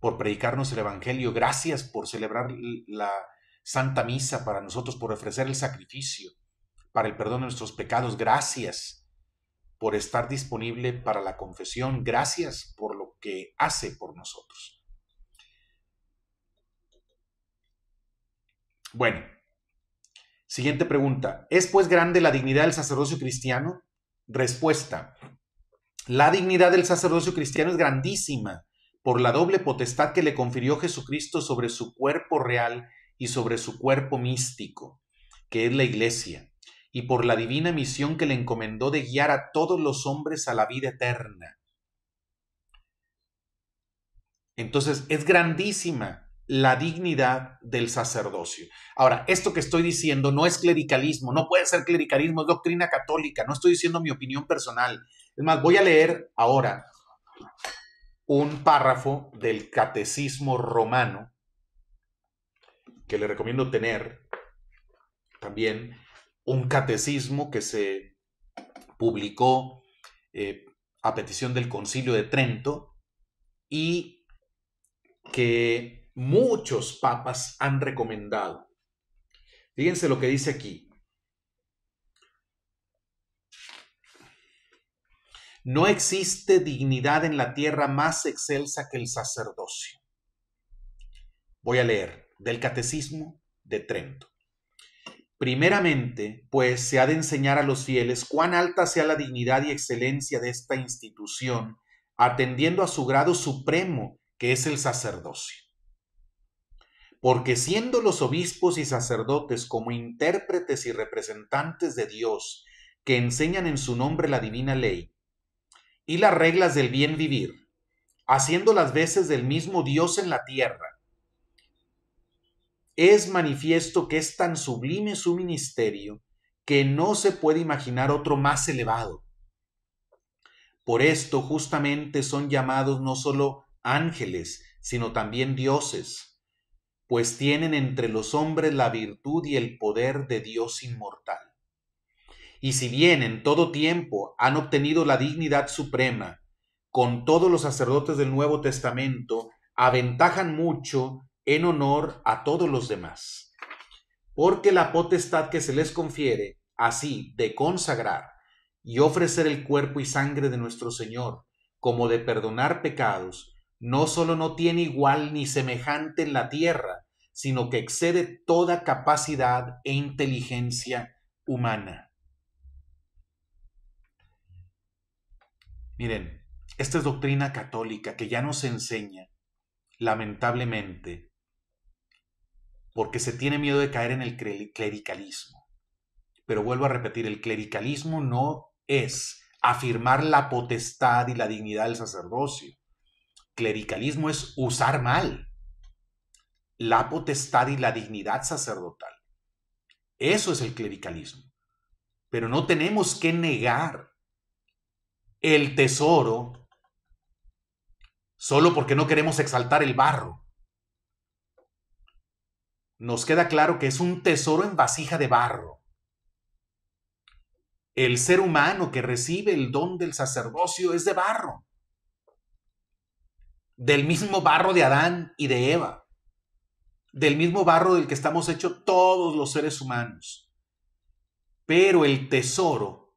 por predicarnos el Evangelio. Gracias por celebrar la Santa Misa para nosotros, por ofrecer el sacrificio para el perdón de nuestros pecados. Gracias por estar disponible para la confesión. Gracias por lo que hace por nosotros. Bueno, Siguiente pregunta. ¿Es pues grande la dignidad del sacerdocio cristiano? Respuesta. La dignidad del sacerdocio cristiano es grandísima por la doble potestad que le confirió Jesucristo sobre su cuerpo real y sobre su cuerpo místico, que es la Iglesia, y por la divina misión que le encomendó de guiar a todos los hombres a la vida eterna. Entonces, es grandísima la dignidad del sacerdocio. Ahora, esto que estoy diciendo no es clericalismo, no puede ser clericalismo, es doctrina católica, no estoy diciendo mi opinión personal. Es más, voy a leer ahora un párrafo del catecismo romano que le recomiendo tener también un catecismo que se publicó eh, a petición del Concilio de Trento y que muchos papas han recomendado. Fíjense lo que dice aquí. No existe dignidad en la tierra más excelsa que el sacerdocio. Voy a leer del Catecismo de Trento. Primeramente, pues se ha de enseñar a los fieles cuán alta sea la dignidad y excelencia de esta institución, atendiendo a su grado supremo, que es el sacerdocio porque siendo los obispos y sacerdotes como intérpretes y representantes de Dios, que enseñan en su nombre la divina ley y las reglas del bien vivir, haciendo las veces del mismo Dios en la tierra, es manifiesto que es tan sublime su ministerio que no se puede imaginar otro más elevado. Por esto justamente son llamados no solo ángeles, sino también dioses, pues tienen entre los hombres la virtud y el poder de Dios inmortal. Y si bien en todo tiempo han obtenido la dignidad suprema, con todos los sacerdotes del Nuevo Testamento aventajan mucho en honor a todos los demás, porque la potestad que se les confiere, así de consagrar y ofrecer el cuerpo y sangre de nuestro Señor, como de perdonar pecados, no solo no tiene igual ni semejante en la tierra, sino que excede toda capacidad e inteligencia humana. Miren, esta es doctrina católica que ya nos enseña, lamentablemente, porque se tiene miedo de caer en el clericalismo. Pero vuelvo a repetir, el clericalismo no es afirmar la potestad y la dignidad del sacerdocio Clericalismo es usar mal la potestad y la dignidad sacerdotal. Eso es el clericalismo. Pero no tenemos que negar el tesoro solo porque no queremos exaltar el barro. Nos queda claro que es un tesoro en vasija de barro. El ser humano que recibe el don del sacerdocio es de barro del mismo barro de Adán y de Eva, del mismo barro del que estamos hechos todos los seres humanos. Pero el tesoro,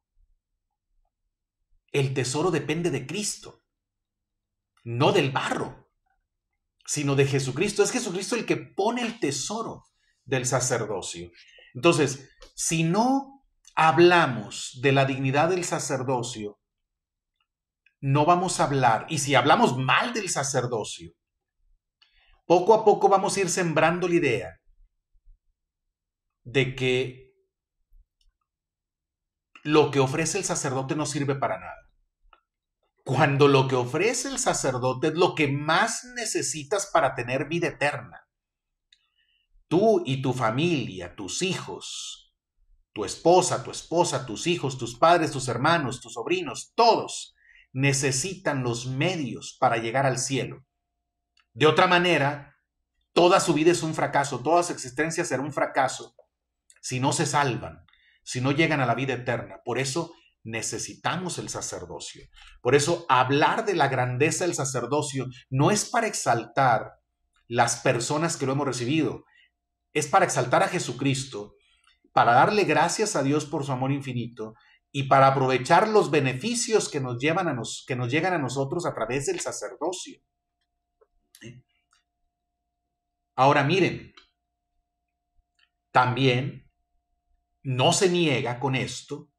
el tesoro depende de Cristo, no del barro, sino de Jesucristo. Es Jesucristo el que pone el tesoro del sacerdocio. Entonces, si no hablamos de la dignidad del sacerdocio, no vamos a hablar, y si hablamos mal del sacerdocio, poco a poco vamos a ir sembrando la idea de que lo que ofrece el sacerdote no sirve para nada. Cuando lo que ofrece el sacerdote es lo que más necesitas para tener vida eterna. Tú y tu familia, tus hijos, tu esposa, tu esposa, tus hijos, tus padres, tus hermanos, tus sobrinos, todos necesitan los medios para llegar al cielo. De otra manera, toda su vida es un fracaso, toda su existencia será un fracaso si no se salvan, si no llegan a la vida eterna. Por eso necesitamos el sacerdocio. Por eso hablar de la grandeza del sacerdocio no es para exaltar las personas que lo hemos recibido, es para exaltar a Jesucristo, para darle gracias a Dios por su amor infinito y para aprovechar los beneficios que nos, llevan a nos, que nos llegan a nosotros a través del sacerdocio. ¿Eh? Ahora miren, también no se niega con esto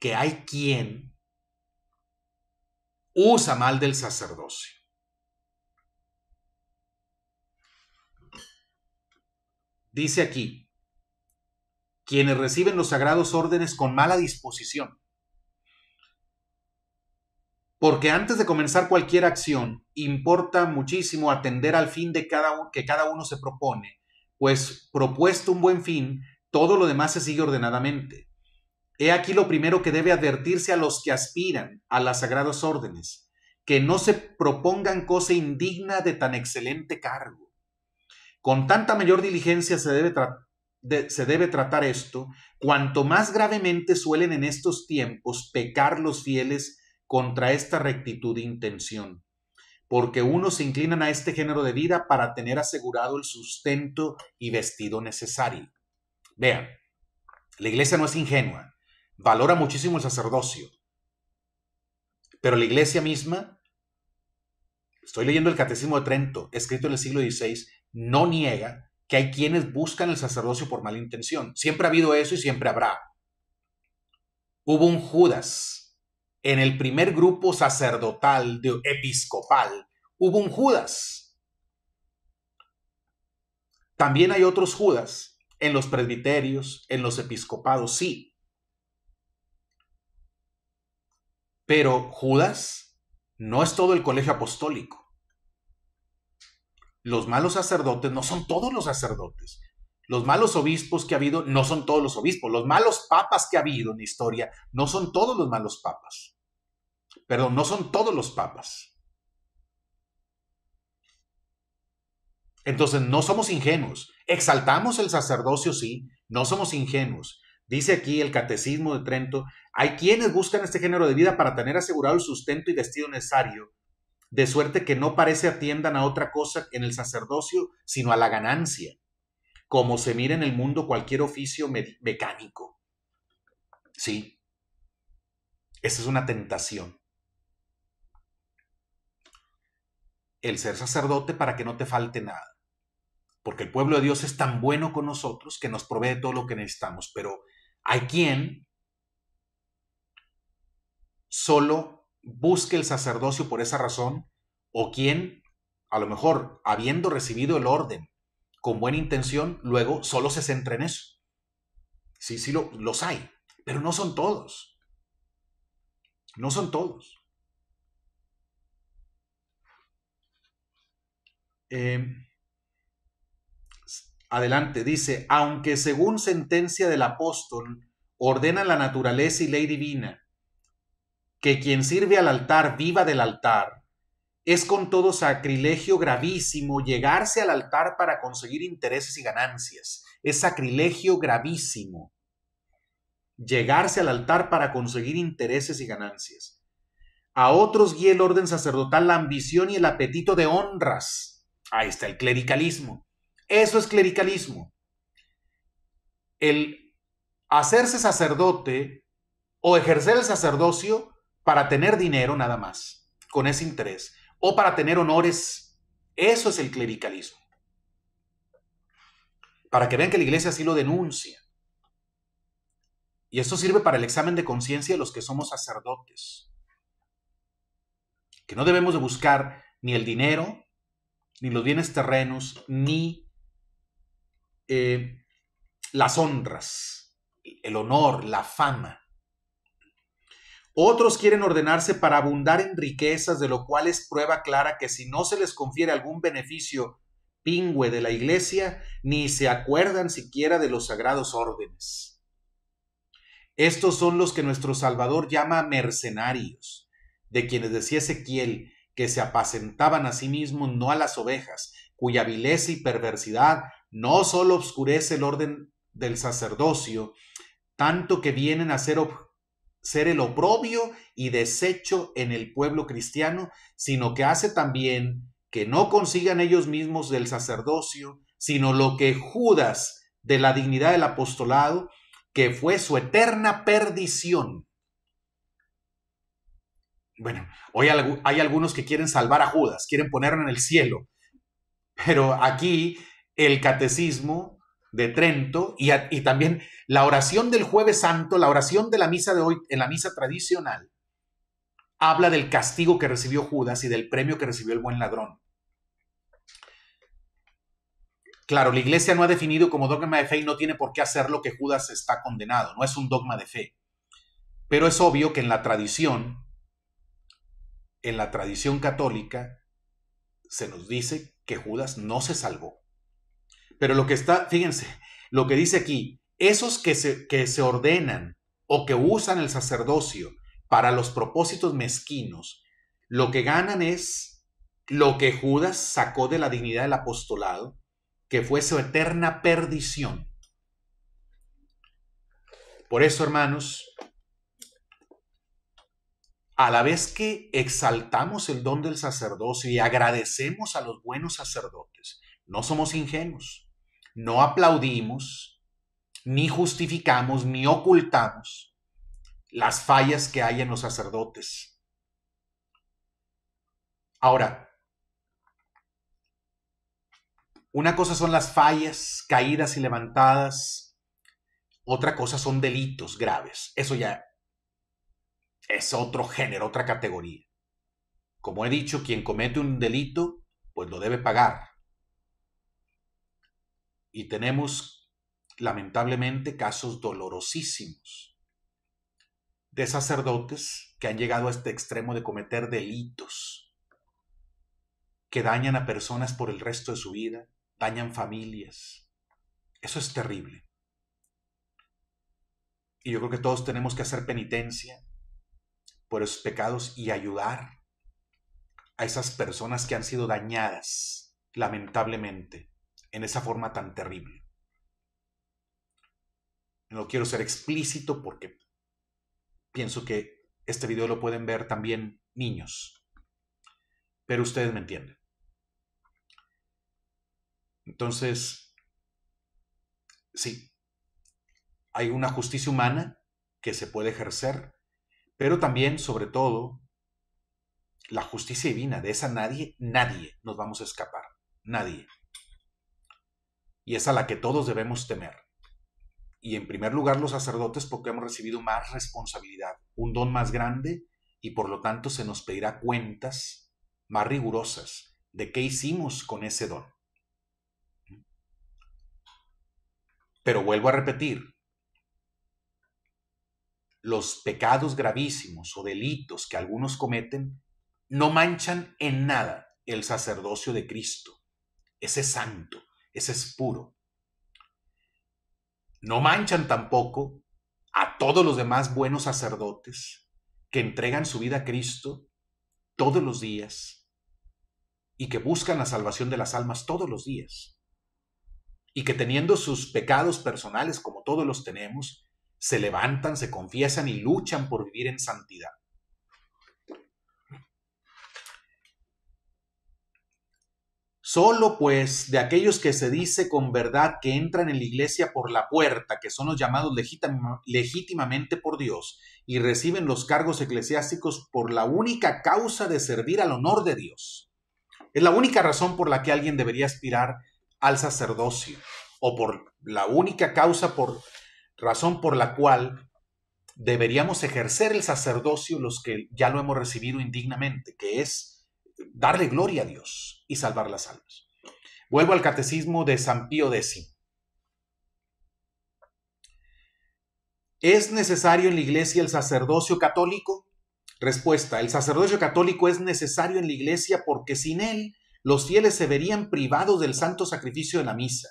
que hay quien usa mal del sacerdocio. Dice aquí, quienes reciben los sagrados órdenes con mala disposición. Porque antes de comenzar cualquier acción, importa muchísimo atender al fin de cada que cada uno se propone, pues propuesto un buen fin, todo lo demás se sigue ordenadamente. He aquí lo primero que debe advertirse a los que aspiran a las sagradas órdenes, que no se propongan cosa indigna de tan excelente cargo. Con tanta mayor diligencia se debe tratar se debe tratar esto, cuanto más gravemente suelen en estos tiempos pecar los fieles contra esta rectitud de intención, porque unos se inclinan a este género de vida para tener asegurado el sustento y vestido necesario. Vean, la iglesia no es ingenua, valora muchísimo el sacerdocio, pero la iglesia misma, estoy leyendo el Catecismo de Trento, escrito en el siglo XVI, no niega que hay quienes buscan el sacerdocio por mala intención. Siempre ha habido eso y siempre habrá. Hubo un Judas. En el primer grupo sacerdotal de episcopal hubo un Judas. También hay otros Judas en los presbiterios, en los episcopados, sí. Pero Judas no es todo el colegio apostólico los malos sacerdotes no son todos los sacerdotes. Los malos obispos que ha habido no son todos los obispos. Los malos papas que ha habido en la historia no son todos los malos papas. Perdón, no son todos los papas. Entonces, no somos ingenuos. Exaltamos el sacerdocio, sí, no somos ingenuos. Dice aquí el Catecismo de Trento, hay quienes buscan este género de vida para tener asegurado el sustento y vestido necesario de suerte que no parece atiendan a otra cosa en el sacerdocio, sino a la ganancia, como se mira en el mundo cualquier oficio mecánico. Sí, esa es una tentación. El ser sacerdote para que no te falte nada, porque el pueblo de Dios es tan bueno con nosotros que nos provee todo lo que necesitamos, pero hay quien solo busque el sacerdocio por esa razón, o quien, a lo mejor, habiendo recibido el orden con buena intención, luego solo se centra en eso. Sí, sí, los hay, pero no son todos. No son todos. Em, adelante, dice, aunque según sentencia del apóstol ordena la naturaleza y ley divina, que quien sirve al altar viva del altar. Es con todo sacrilegio gravísimo llegarse al altar para conseguir intereses y ganancias. Es sacrilegio gravísimo llegarse al altar para conseguir intereses y ganancias. A otros guía el orden sacerdotal la ambición y el apetito de honras. Ahí está el clericalismo. Eso es clericalismo. El hacerse sacerdote o ejercer el sacerdocio para tener dinero nada más, con ese interés, o para tener honores. Eso es el clericalismo. Para que vean que la iglesia así lo denuncia. Y esto sirve para el examen de conciencia de los que somos sacerdotes. Que no debemos de buscar ni el dinero, ni los bienes terrenos, ni eh, las honras, el honor, la fama. Otros quieren ordenarse para abundar en riquezas, de lo cual es prueba clara que si no se les confiere algún beneficio pingüe de la iglesia, ni se acuerdan siquiera de los sagrados órdenes. Estos son los que nuestro Salvador llama mercenarios, de quienes decía Ezequiel que se apacentaban a sí mismos no a las ovejas, cuya vileza y perversidad no solo obscurece el orden del sacerdocio, tanto que vienen a ser ser el oprobio y desecho en el pueblo cristiano, sino que hace también que no consigan ellos mismos del sacerdocio, sino lo que Judas de la dignidad del apostolado, que fue su eterna perdición. Bueno, hoy hay algunos que quieren salvar a Judas, quieren ponerlo en el cielo, pero aquí el catecismo de Trento y, también la oración del jueves santo, la oración de la misa de hoy, en la misa tradicional, habla del castigo que recibió Judas y del premio que recibió el buen ladrón. Claro, la iglesia no ha definido como dogma de fe y no tiene por qué hacer lo que Judas está condenado, no es un dogma de fe. Pero es obvio que en la tradición, en la tradición católica, se nos dice que Judas no se salvó. Pero lo que está, fíjense, lo que dice aquí, esos que se, que se ordenan o que usan el sacerdocio para los propósitos mezquinos, lo que ganan es lo que Judas sacó de la dignidad del apostolado, que fue su eterna perdición. Por eso, hermanos, a la vez que exaltamos el don del sacerdocio y agradecemos a los buenos sacerdotes, no somos ingenuos no aplaudimos, ni justificamos, ni ocultamos las fallas que hay en los sacerdotes. Ahora, una cosa son las fallas, caídas y levantadas, otra cosa son delitos graves. Eso ya es otro género, otra categoría. Como he dicho, quien comete un delito, pues lo debe pagar. Y tenemos, lamentablemente, casos dolorosísimos de sacerdotes que han llegado a este extremo de cometer delitos que dañan a personas por el resto de su vida, dañan familias. Eso es terrible. Y yo creo que todos tenemos que hacer penitencia por esos pecados y ayudar a esas personas que han sido dañadas, lamentablemente, en esa forma tan terrible. No quiero ser explícito porque pienso que este video lo pueden ver también niños. Pero ustedes me entienden. Entonces, sí, hay una justicia humana que se puede ejercer, pero también, sobre todo, la justicia divina. De esa nadie, nadie nos vamos a escapar. Nadie y es a la que todos debemos temer. Y en primer lugar los sacerdotes porque hemos recibido más responsabilidad, un don más grande y por lo tanto se nos pedirá cuentas más rigurosas de qué hicimos con ese don. Pero vuelvo a repetir, los pecados gravísimos o delitos que algunos cometen no manchan en nada el sacerdocio de Cristo, ese santo, ese es puro. No manchan tampoco a todos los demás buenos sacerdotes que entregan su vida a Cristo todos los días y que buscan la salvación de las almas todos los días y que teniendo sus pecados personales como todos los tenemos, se levantan, se confiesan y luchan por vivir en santidad. Solo pues de aquellos que se dice con verdad que entran en la iglesia por la puerta, que son los llamados legítimamente por Dios, y reciben los cargos eclesiásticos por la única causa de servir al honor de Dios. Es la única razón por la que alguien debería aspirar al sacerdocio, o por la única causa por razón por la cual deberíamos ejercer el sacerdocio los que ya lo hemos recibido indignamente, que es darle gloria a Dios y salvar las almas. Vuelvo al catecismo de San Pío X. ¿Es necesario en la iglesia el sacerdocio católico? Respuesta, el sacerdocio católico es necesario en la iglesia porque sin él los fieles se verían privados del santo sacrificio de la misa.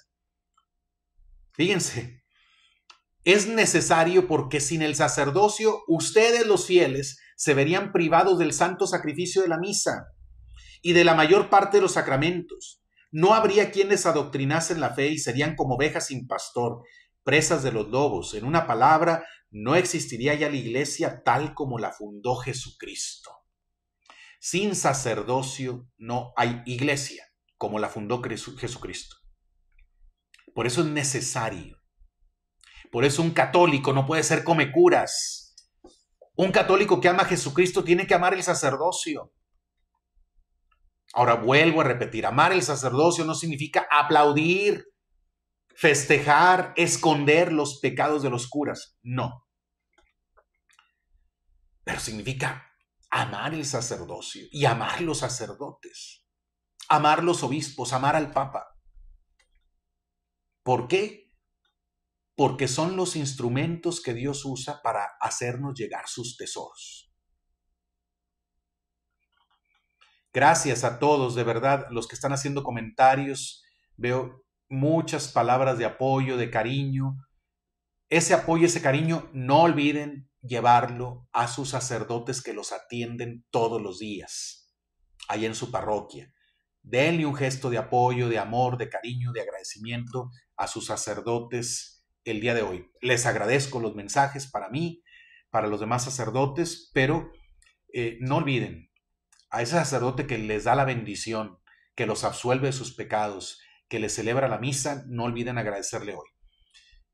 Fíjense, es necesario porque sin el sacerdocio ustedes los fieles se verían privados del santo sacrificio de la misa y de la mayor parte de los sacramentos. No habría quienes adoctrinasen la fe y serían como ovejas sin pastor, presas de los lobos. En una palabra, no existiría ya la iglesia tal como la fundó Jesucristo. Sin sacerdocio no hay iglesia como la fundó Jesucristo. Por eso es necesario. Por eso un católico no puede ser come curas. Un católico que ama a Jesucristo tiene que amar el sacerdocio. Ahora vuelvo a repetir, amar el sacerdocio no significa aplaudir, festejar, esconder los pecados de los curas, no. Pero significa amar el sacerdocio y amar los sacerdotes, amar los obispos, amar al Papa. ¿Por qué? Porque son los instrumentos que Dios usa para hacernos llegar sus tesoros. Gracias a todos, de verdad, los que están haciendo comentarios. Veo muchas palabras de apoyo, de cariño. Ese apoyo, ese cariño, no olviden llevarlo a sus sacerdotes que los atienden todos los días, allá en su parroquia. Denle un gesto de apoyo, de amor, de cariño, de agradecimiento a sus sacerdotes el día de hoy. Les agradezco los mensajes para mí, para los demás sacerdotes, pero eh, no olviden, a ese sacerdote que les da la bendición, que los absuelve de sus pecados, que les celebra la misa, no olviden agradecerle hoy.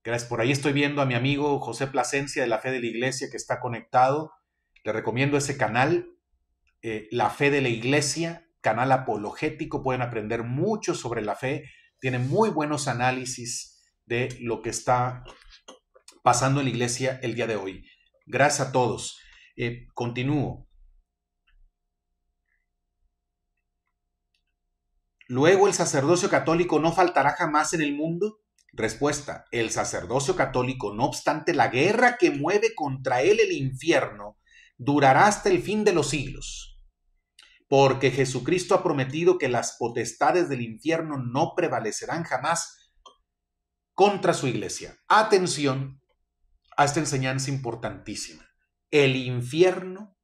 Gracias. Por ahí estoy viendo a mi amigo José Plasencia de la Fe de la Iglesia que está conectado. Le recomiendo ese canal, eh, La Fe de la Iglesia, canal apologético. Pueden aprender mucho sobre la fe. Tiene muy buenos análisis de lo que está pasando en la iglesia el día de hoy. Gracias a todos. Eh, continúo. ¿Luego el sacerdocio católico no faltará jamás en el mundo? Respuesta. El sacerdocio católico, no obstante la guerra que mueve contra él el infierno, durará hasta el fin de los siglos. Porque Jesucristo ha prometido que las potestades del infierno no prevalecerán jamás contra su iglesia. Atención a esta enseñanza importantísima. El infierno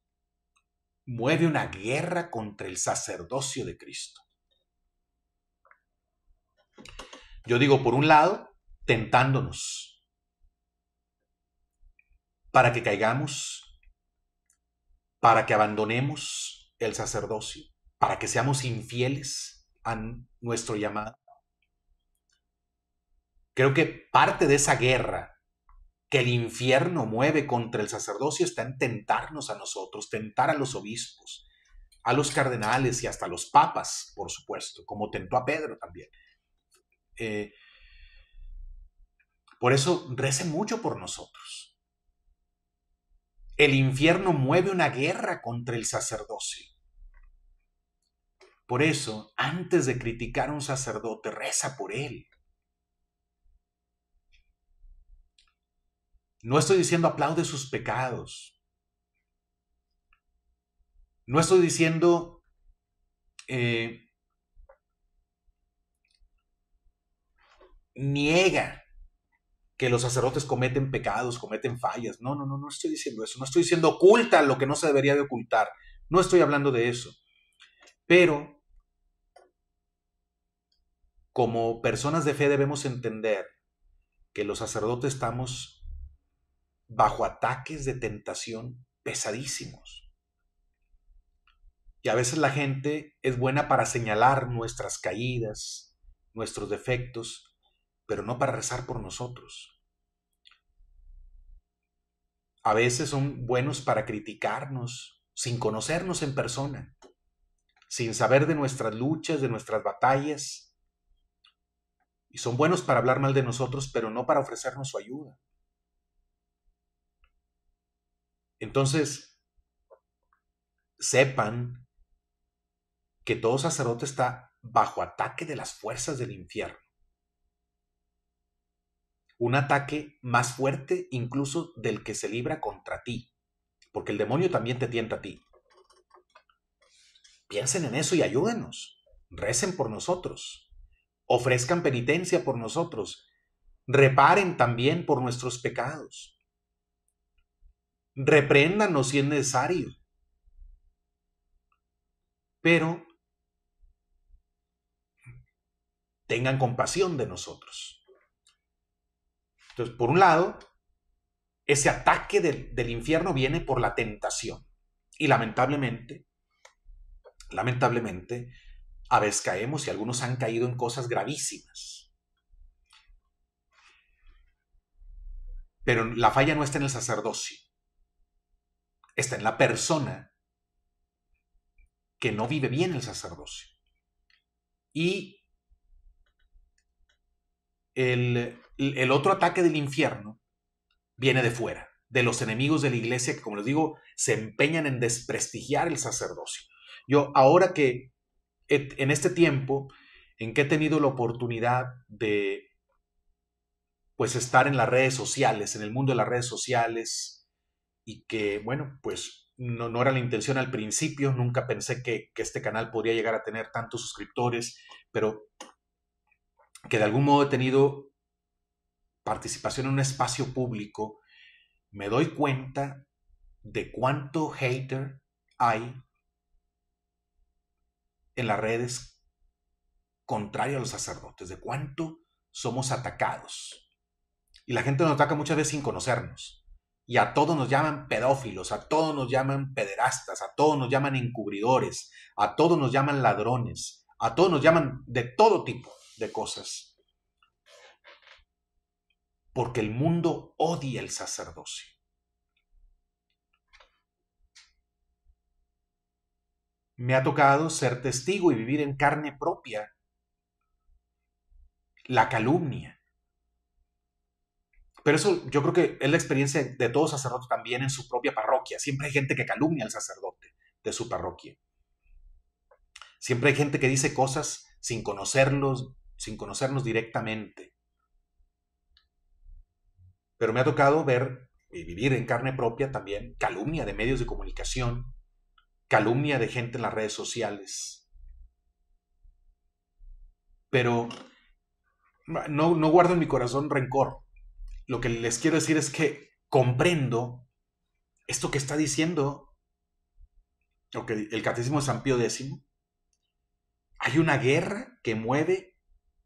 mueve una guerra contra el sacerdocio de Cristo. Yo digo, por un lado, tentándonos para que caigamos, para que abandonemos el sacerdocio, para que seamos infieles a nuestro llamado. Creo que parte de esa guerra que el infierno mueve contra el sacerdocio está en tentarnos a nosotros, tentar a los obispos, a los cardenales y hasta a los papas, por supuesto, como tentó a Pedro también. Eh, por eso rece mucho por nosotros. El infierno mueve una guerra contra el sacerdocio. Por eso, antes de criticar a un sacerdote, reza por él. No estoy diciendo aplaude sus pecados. No estoy diciendo eh, niega que los sacerdotes cometen pecados, cometen fallas. No, no, no, no estoy diciendo eso. No estoy diciendo oculta lo que no se debería de ocultar. No estoy hablando de eso. Pero como personas de fe debemos entender que los sacerdotes estamos bajo ataques de tentación pesadísimos. Y a veces la gente es buena para señalar nuestras caídas, nuestros defectos, pero no para rezar por nosotros. A veces son buenos para criticarnos sin conocernos en persona, sin saber de nuestras luchas, de nuestras batallas. Y son buenos para hablar mal de nosotros, pero no para ofrecernos su ayuda. Entonces, sepan que todo sacerdote está bajo ataque de las fuerzas del infierno un ataque más fuerte incluso del que se libra contra ti, porque el demonio también te tienta a ti. Piensen en eso y ayúdenos, recen por nosotros, ofrezcan penitencia por nosotros, reparen también por nuestros pecados, repréndanos si es necesario. Pero tengan compasión de nosotros entonces, por un lado, ese ataque del, del infierno viene por la tentación. Y lamentablemente, lamentablemente, a veces caemos y algunos han caído en cosas gravísimas. Pero la falla no está en el sacerdocio, está en la persona que no vive bien el sacerdocio. Y el el otro ataque del infierno viene de fuera, de los enemigos de la iglesia que, como les digo, se empeñan en desprestigiar el sacerdocio. Yo ahora que en este tiempo en que he tenido la oportunidad de pues estar en las redes sociales, en el mundo de las redes sociales, y que, bueno, pues no, era la intención al principio, nunca pensé que, que este canal podría llegar a tener tantos suscriptores, pero que de algún modo he tenido participación en un espacio público, me doy cuenta de cuánto hater hay en las redes contrario a los sacerdotes, de cuánto somos atacados. Y la gente nos ataca muchas veces sin conocernos. Y a todos nos llaman pedófilos, a todos nos llaman pederastas, a todos nos llaman encubridores, a todos nos llaman ladrones, a todos nos llaman de todo tipo de cosas porque el mundo odia el sacerdocio. Me ha tocado ser testigo y vivir en carne propia la calumnia. Pero eso yo creo que es la experiencia de todo sacerdote también en su propia parroquia. Siempre hay gente que calumnia al sacerdote de su parroquia. Siempre hay gente que dice cosas sin conocerlos, sin conocernos directamente. Pero me ha tocado ver y eh, vivir en carne propia también calumnia de medios de comunicación, calumnia de gente en las redes sociales. Pero no, guardo en mi corazón rencor. Lo que les quiero decir es que comprendo esto que está diciendo que el Catecismo de San Pío X. Hay una guerra que mueve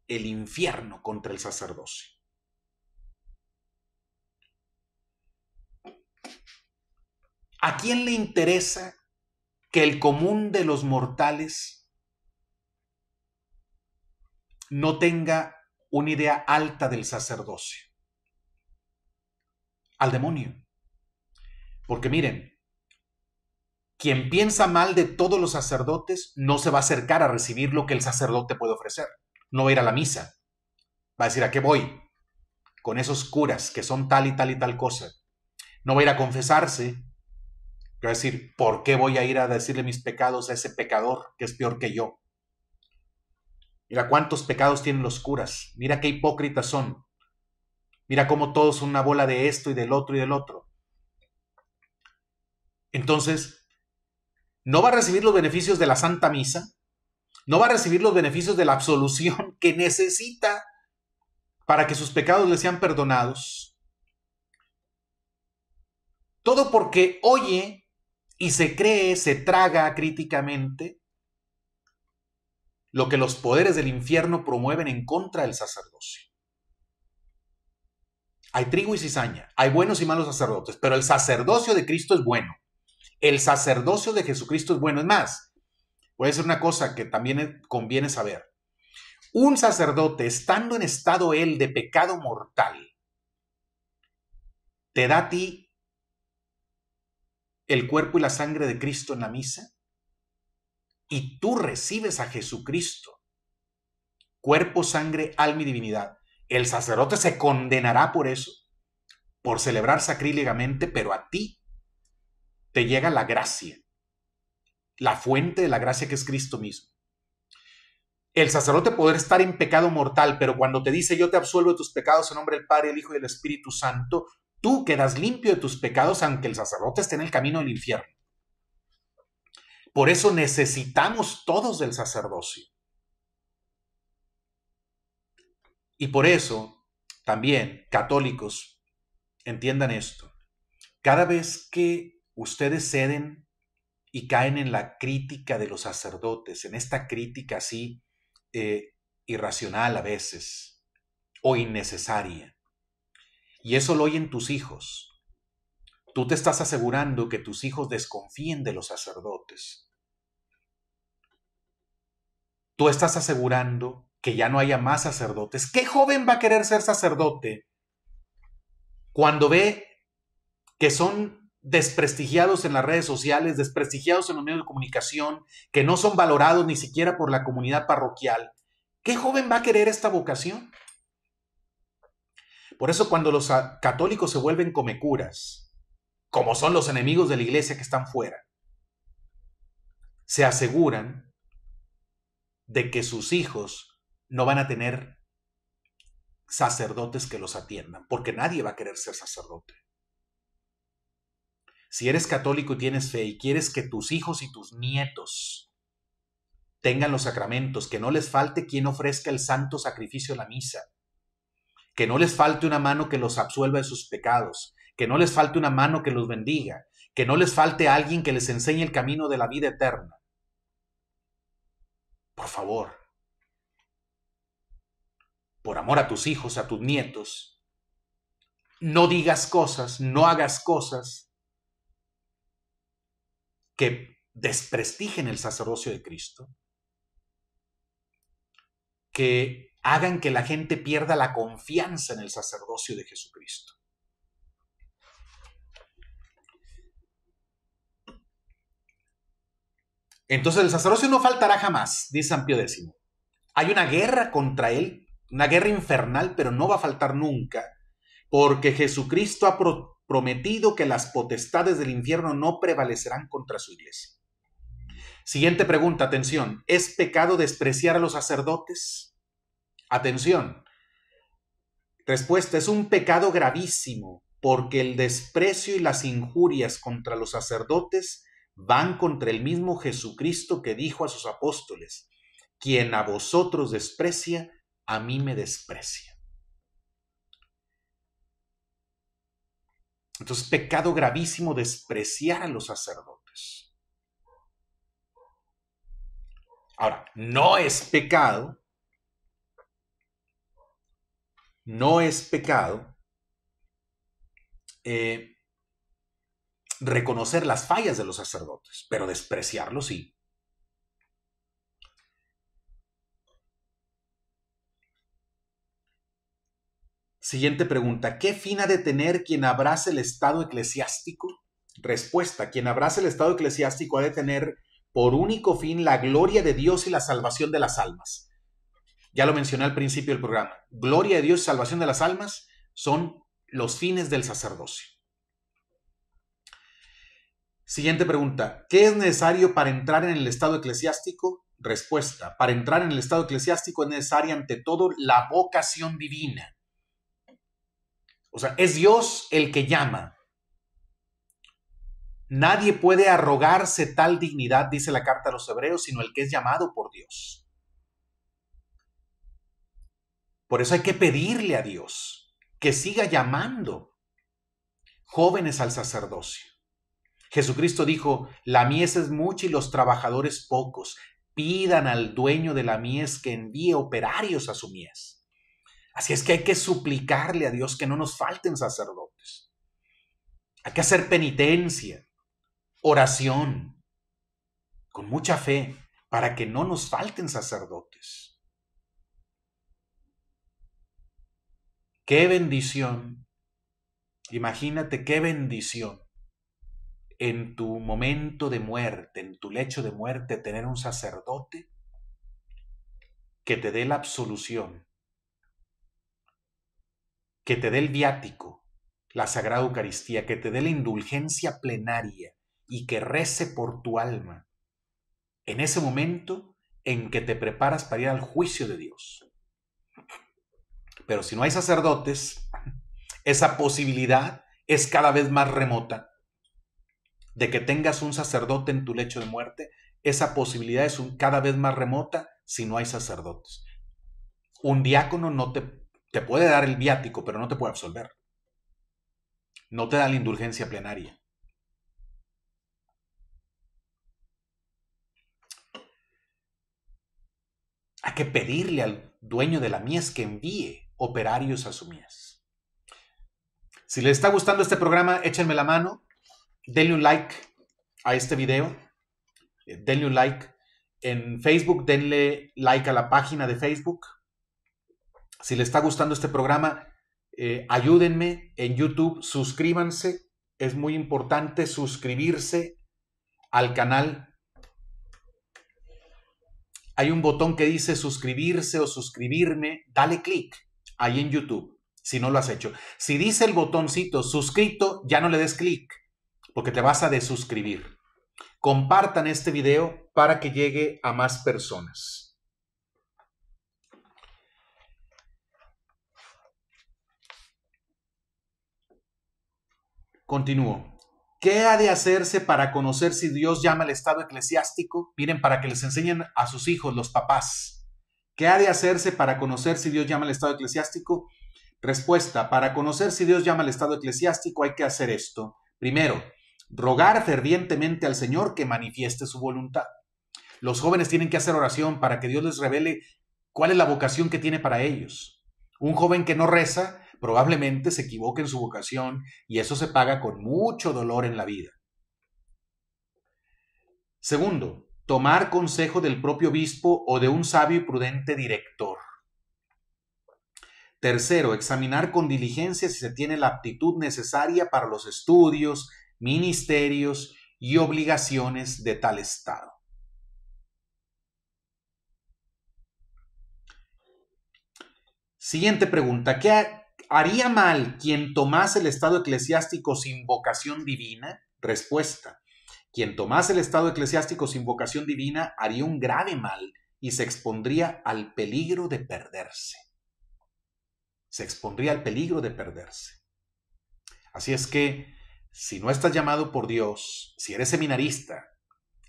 el infierno contra el sacerdocio. ¿A quién le interesa que el común de los mortales no tenga una idea alta del sacerdocio? Al demonio. Porque miren, quien piensa mal de todos los sacerdotes no se va a acercar a recibir lo que el sacerdote puede ofrecer. No va a ir a la misa. Va a decir, ¿a qué voy? Con esos curas que son tal y tal y tal cosa. No va a ir a confesarse Quiero decir, ¿por qué voy a ir a decirle mis pecados a ese pecador que es peor que yo? Mira cuántos pecados tienen los curas. Mira qué hipócritas son. Mira cómo todos son una bola de esto y del otro y del otro. Entonces, no va a recibir los beneficios de la Santa Misa. No va a recibir los beneficios de la absolución que necesita para que sus pecados le sean perdonados. Todo porque oye y se cree, se traga críticamente lo que los poderes del infierno promueven en contra del sacerdocio. Hay trigo y cizaña, hay buenos y malos sacerdotes, pero el sacerdocio de Cristo es bueno. El sacerdocio de Jesucristo es bueno. Es más, voy a una cosa que también conviene saber. Un sacerdote, estando en estado él de pecado mortal, te da a ti el cuerpo y la sangre de Cristo en la misa y tú recibes a Jesucristo, cuerpo, sangre, alma y divinidad. El sacerdote se condenará por eso, por celebrar sacrílegamente, pero a ti te llega la gracia, la fuente de la gracia que es Cristo mismo. El sacerdote podrá estar en pecado mortal, pero cuando te dice yo te absuelvo de tus pecados en nombre del Padre, el Hijo y el Espíritu Santo, Tú quedas limpio de tus pecados aunque el sacerdote esté en el camino del infierno. Por eso necesitamos todos del sacerdocio. Y por eso, también, católicos, entiendan esto. Cada vez que ustedes ceden y caen en la crítica de los sacerdotes, en esta crítica así eh, irracional a veces o innecesaria, y eso lo oyen tus hijos. Tú te estás asegurando que tus hijos desconfíen de los sacerdotes. Tú estás asegurando que ya no haya más sacerdotes. ¿Qué joven va a querer ser sacerdote cuando ve que son desprestigiados en las redes sociales, desprestigiados en los medios de comunicación, que no son valorados ni siquiera por la comunidad parroquial? ¿Qué joven va a querer esta vocación? Por eso cuando los católicos se vuelven comecuras, como son los enemigos de la iglesia que están fuera, se aseguran de que sus hijos no van a tener sacerdotes que los atiendan, porque nadie va a querer ser sacerdote. Si eres católico y tienes fe y quieres que tus hijos y tus nietos tengan los sacramentos, que no les falte quien ofrezca el santo sacrificio a la misa, que no les falte una mano que los absuelva de sus pecados, que no les falte una mano que los bendiga, que no les falte alguien que les enseñe el camino de la vida eterna. Por favor, por amor a tus hijos, a tus nietos, no digas cosas, no hagas cosas que desprestigen el sacerdocio de Cristo, que hagan que la gente pierda la confianza en el sacerdocio de Jesucristo. Entonces el sacerdocio no faltará jamás, dice San Pío X. Hay una guerra contra él, una guerra infernal, pero no va a faltar nunca, porque Jesucristo ha prometido que las potestades del infierno no prevalecerán contra su iglesia. Siguiente pregunta, atención, ¿es pecado despreciar a los sacerdotes? Atención. Respuesta, es un pecado gravísimo porque el desprecio y las injurias contra los sacerdotes van contra el mismo Jesucristo que dijo a sus apóstoles, quien a vosotros desprecia, a mí me desprecia. Entonces, pecado gravísimo despreciar a los sacerdotes. Ahora, no es pecado no es pecado eh, reconocer las fallas de los sacerdotes, pero despreciarlo sí. Siguiente pregunta. ¿Qué fin ha de tener quien abrace el estado eclesiástico? Respuesta. Quien abrace el estado eclesiástico ha de tener por único fin la gloria de Dios y la salvación de las almas. Ya lo mencioné al principio del programa. Gloria a Dios y salvación de las almas son los fines del sacerdocio. Siguiente pregunta. ¿Qué es necesario para entrar en el estado eclesiástico? Respuesta. Para entrar en el estado eclesiástico es necesaria ante todo la vocación divina. O sea, es Dios el que llama. Nadie puede arrogarse tal dignidad, dice la carta a los hebreos, sino el que es llamado por Dios. Por eso hay que pedirle a Dios que siga llamando jóvenes al sacerdocio. Jesucristo dijo, la mies es mucha y los trabajadores pocos. Pidan al dueño de la mies que envíe operarios a su mies. Así es que hay que suplicarle a Dios que no nos falten sacerdotes. Hay que hacer penitencia, oración, con mucha fe, para que no nos falten sacerdotes. Qué bendición. Imagínate qué bendición en tu momento de muerte, en tu lecho de muerte, tener un sacerdote que te dé la absolución, que te dé el viático, la Sagrada Eucaristía, que te dé la indulgencia plenaria y que rece por tu alma en ese momento en que te preparas para ir al juicio de Dios. Pero si no hay sacerdotes, esa posibilidad es cada vez más remota. De que tengas un sacerdote en tu lecho de muerte, esa posibilidad es cada vez más remota si no hay sacerdotes. Un diácono no te, te puede dar el viático, pero no te puede absolver. No te da la indulgencia plenaria. Hay que pedirle al dueño de la mies que envíe operarios asumidas. Si les está gustando este programa, échenme la mano, denle un like a este video, eh, denle un like en Facebook, denle like a la página de Facebook. Si les está gustando este programa, eh, ayúdenme en YouTube, suscríbanse, es muy importante suscribirse al canal. Hay un botón que dice suscribirse o suscribirme, dale clic ahí en YouTube, si no lo has hecho. Si dice el botoncito suscrito, ya no le des clic, porque te vas a desuscribir. Compartan este video para que llegue a más personas. Continúo. ¿Qué ha de hacerse para conocer si Dios llama al estado eclesiástico? Miren, para que les enseñen a sus hijos, los papás. ¿Qué ha de hacerse para conocer si Dios llama al estado eclesiástico? Respuesta, para conocer si Dios llama al estado eclesiástico hay que hacer esto. Primero, rogar fervientemente al Señor que manifieste su voluntad. Los jóvenes tienen que hacer oración para que Dios les revele cuál es la vocación que tiene para ellos. Un joven que no reza probablemente se equivoque en su vocación y eso se paga con mucho dolor en la vida. Segundo, tomar consejo del propio obispo o de un sabio y prudente director. Tercero, examinar con diligencia si se tiene la aptitud necesaria para los estudios, ministerios y obligaciones de tal Estado. Siguiente pregunta. ¿Qué haría mal quien tomase el estado eclesiástico sin vocación divina? Respuesta. Quien tomase el estado eclesiástico sin vocación divina haría un grave mal y se expondría al peligro de perderse. Se expondría al peligro de perderse. Así es que, si no estás llamado por Dios, si eres seminarista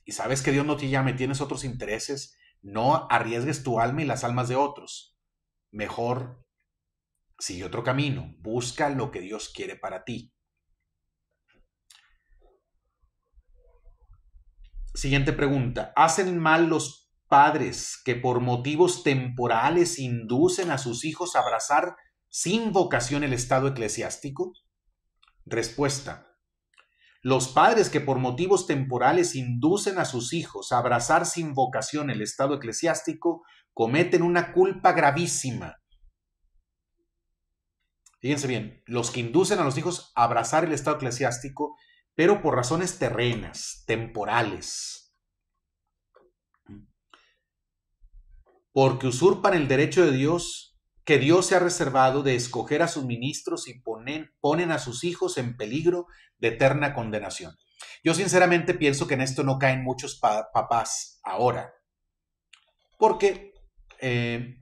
y sabes que Dios no te llama y tienes otros intereses, no arriesgues tu alma y las almas de otros. Mejor sigue otro camino, busca lo que Dios quiere para ti. Siguiente pregunta. ¿Hacen mal los padres que por motivos temporales inducen a sus hijos a abrazar sin vocación el estado eclesiástico? Respuesta. Los padres que por motivos temporales inducen a sus hijos a abrazar sin vocación el estado eclesiástico cometen una culpa gravísima. Fíjense bien, los que inducen a los hijos a abrazar el estado eclesiástico pero por razones terrenas, temporales. Porque usurpan el derecho de Dios que Dios se ha reservado de escoger a sus ministros y ponen, a sus hijos en peligro de eterna condenación. Yo sinceramente pienso que en esto no caen muchos papás ahora, porque eh,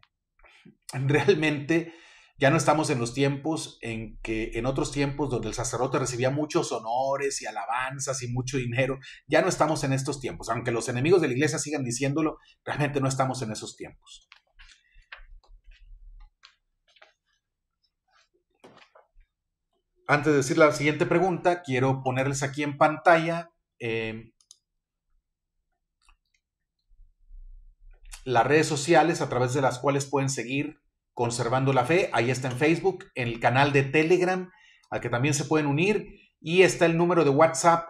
realmente ya no estamos en los tiempos en que en otros tiempos donde el sacerdote recibía muchos honores y alabanzas y mucho dinero, ya no estamos en estos tiempos. Aunque los enemigos de la iglesia sigan diciéndolo, realmente no estamos en esos tiempos. Antes de decir la siguiente pregunta, quiero ponerles aquí en pantalla em, las redes sociales a través de las cuales pueden seguir Conservando la Fe. Ahí está en Facebook, en el canal de Telegram, al que también se pueden unir. Y está el número de WhatsApp,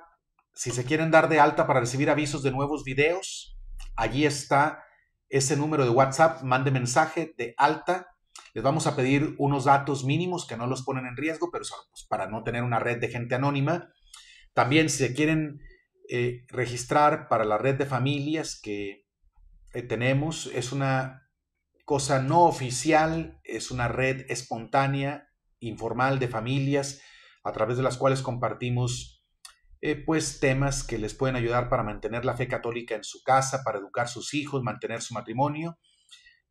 si se quieren dar de alta para recibir avisos de nuevos videos. Allí está ese número de WhatsApp, mande mensaje de alta. Les vamos a pedir unos datos mínimos que no los ponen en riesgo, pero pues, para no tener una red de gente anónima. También si se quieren eh, registrar para la red de familias que eh, tenemos, es una cosa no oficial, es una red espontánea, informal de familias, a través de las cuales compartimos eh, pues temas que les pueden ayudar para mantener la fe católica en su casa, para educar sus hijos, mantener su matrimonio.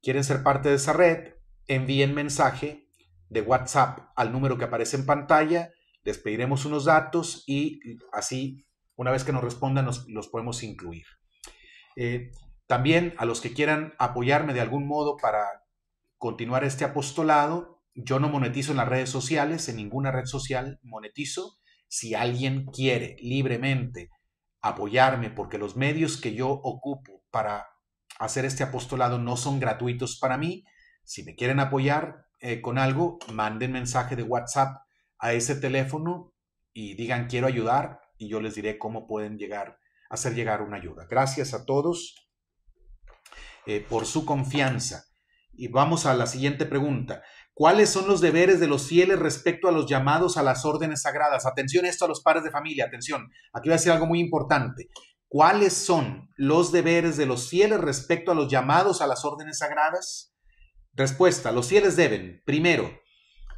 ¿Quieren ser parte de esa red? Envíen mensaje de WhatsApp al número que aparece en pantalla, les pediremos unos datos y así, una vez que nos respondan, los podemos incluir. Eh, también a los que quieran apoyarme de algún modo para continuar este apostolado, yo no monetizo en las redes sociales, en ninguna red social monetizo. Si alguien quiere libremente apoyarme, porque los medios que yo ocupo para hacer este apostolado no son gratuitos para mí, si me quieren apoyar eh, con algo, manden mensaje de WhatsApp a ese teléfono y digan quiero ayudar y yo les diré cómo pueden llegar, hacer llegar una ayuda. Gracias a todos. Eh, por su confianza. Y vamos a la siguiente pregunta. ¿Cuáles son los deberes de los fieles respecto a los llamados a las órdenes sagradas? Atención esto a los padres de familia, atención. Aquí voy a decir algo muy importante. ¿Cuáles son los deberes de los fieles respecto a los llamados a las órdenes sagradas? Respuesta, los fieles deben, primero,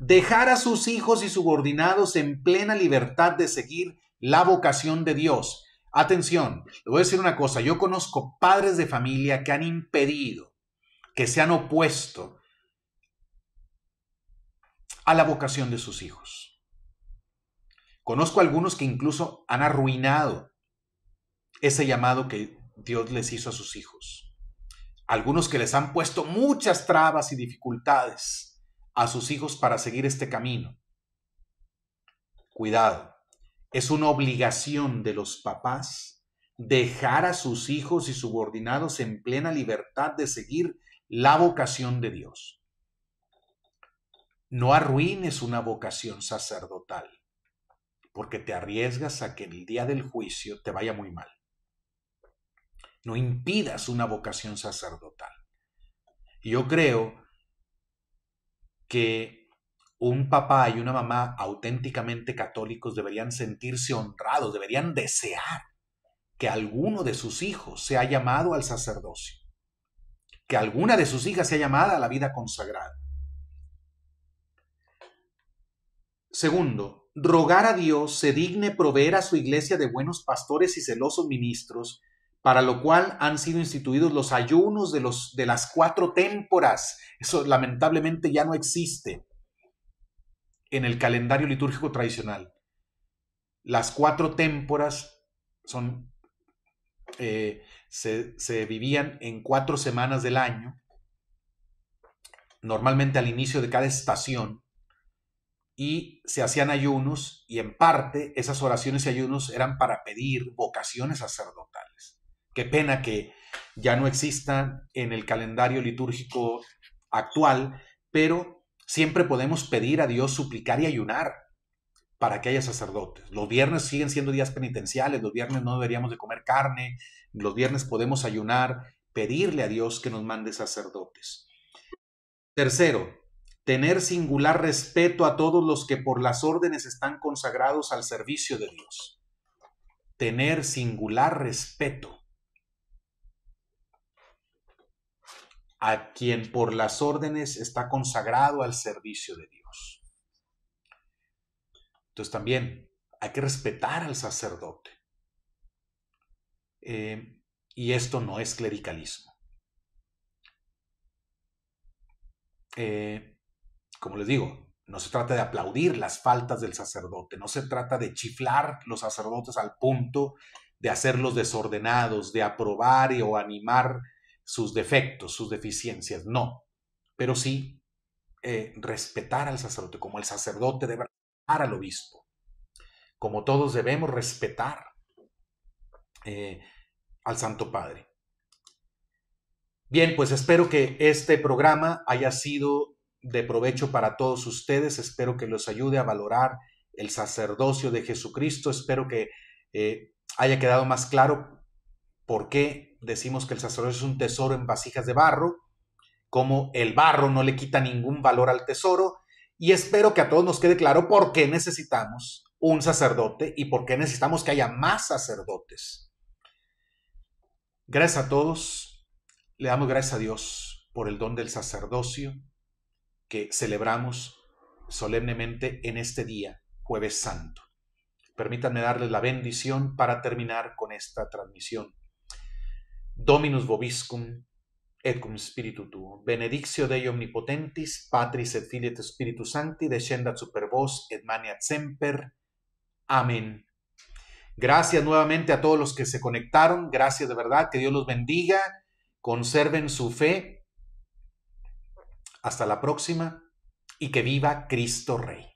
dejar a sus hijos y subordinados en plena libertad de seguir la vocación de Dios Atención, le voy a decir una cosa, yo conozco padres de familia que han impedido, que se han opuesto a la vocación de sus hijos. Conozco algunos que incluso han arruinado ese llamado que Dios les hizo a sus hijos. Algunos que les han puesto muchas trabas y dificultades a sus hijos para seguir este camino. Cuidado es una obligación de los papás dejar a sus hijos y subordinados en plena libertad de seguir la vocación de Dios. No arruines una vocación sacerdotal, porque te arriesgas a que el día del juicio te vaya muy mal. No impidas una vocación sacerdotal. Yo creo que un papá y una mamá auténticamente católicos deberían sentirse honrados, deberían desear que alguno de sus hijos sea llamado al sacerdocio, que alguna de sus hijas sea llamada a la vida consagrada. Segundo, rogar a Dios se digne proveer a su iglesia de buenos pastores y celosos ministros, para lo cual han sido instituidos los ayunos de, los, de las cuatro témporas. Eso lamentablemente ya no existe en el calendario litúrgico tradicional. Las cuatro témporas son, eh, se, se vivían en cuatro semanas del año, normalmente al inicio de cada estación, y se hacían ayunos y en parte esas oraciones y ayunos eran para pedir vocaciones sacerdotales. Qué pena que ya no existan en el calendario litúrgico actual, pero Siempre podemos pedir a Dios, suplicar y ayunar para que haya sacerdotes. Los viernes siguen siendo días penitenciales, los viernes no deberíamos de comer carne, los viernes podemos ayunar, pedirle a Dios que nos mande sacerdotes. Tercero, tener singular respeto a todos los que por las órdenes están consagrados al servicio de Dios. Tener singular respeto a quien por las órdenes está consagrado al servicio de Dios. Entonces también hay que respetar al sacerdote. Eh, y esto no es clericalismo. Eh, como les digo, no se trata de aplaudir las faltas del sacerdote, no se trata de chiflar los sacerdotes al punto de hacerlos desordenados, de aprobar o animar sus defectos, sus deficiencias, no, pero sí eh, respetar al sacerdote, como el sacerdote debe respetar al obispo, como todos debemos respetar eh, al Santo Padre. Bien, pues espero que este programa haya sido de provecho para todos ustedes, espero que los ayude a valorar el sacerdocio de Jesucristo, espero que eh, haya quedado más claro por qué decimos que el sacerdocio es un tesoro en vasijas de barro, como el barro no le quita ningún valor al tesoro, y espero que a todos nos quede claro por qué necesitamos un sacerdote y por qué necesitamos que haya más sacerdotes. Gracias a todos, le damos gracias a Dios por el don del sacerdocio que celebramos solemnemente en este día, jueves santo. Permítanme darles la bendición para terminar con esta transmisión. Dominus vobiscum, et cum spiritu tuo, benedictio Dei omnipotentis, Patris et Filii et Spiritus Sancti, descendat super vos et maniat semper. Amén. Gracias nuevamente a todos los que se conectaron. Gracias de verdad. Que Dios los bendiga. Conserven su fe. Hasta la próxima y que viva Cristo Rey.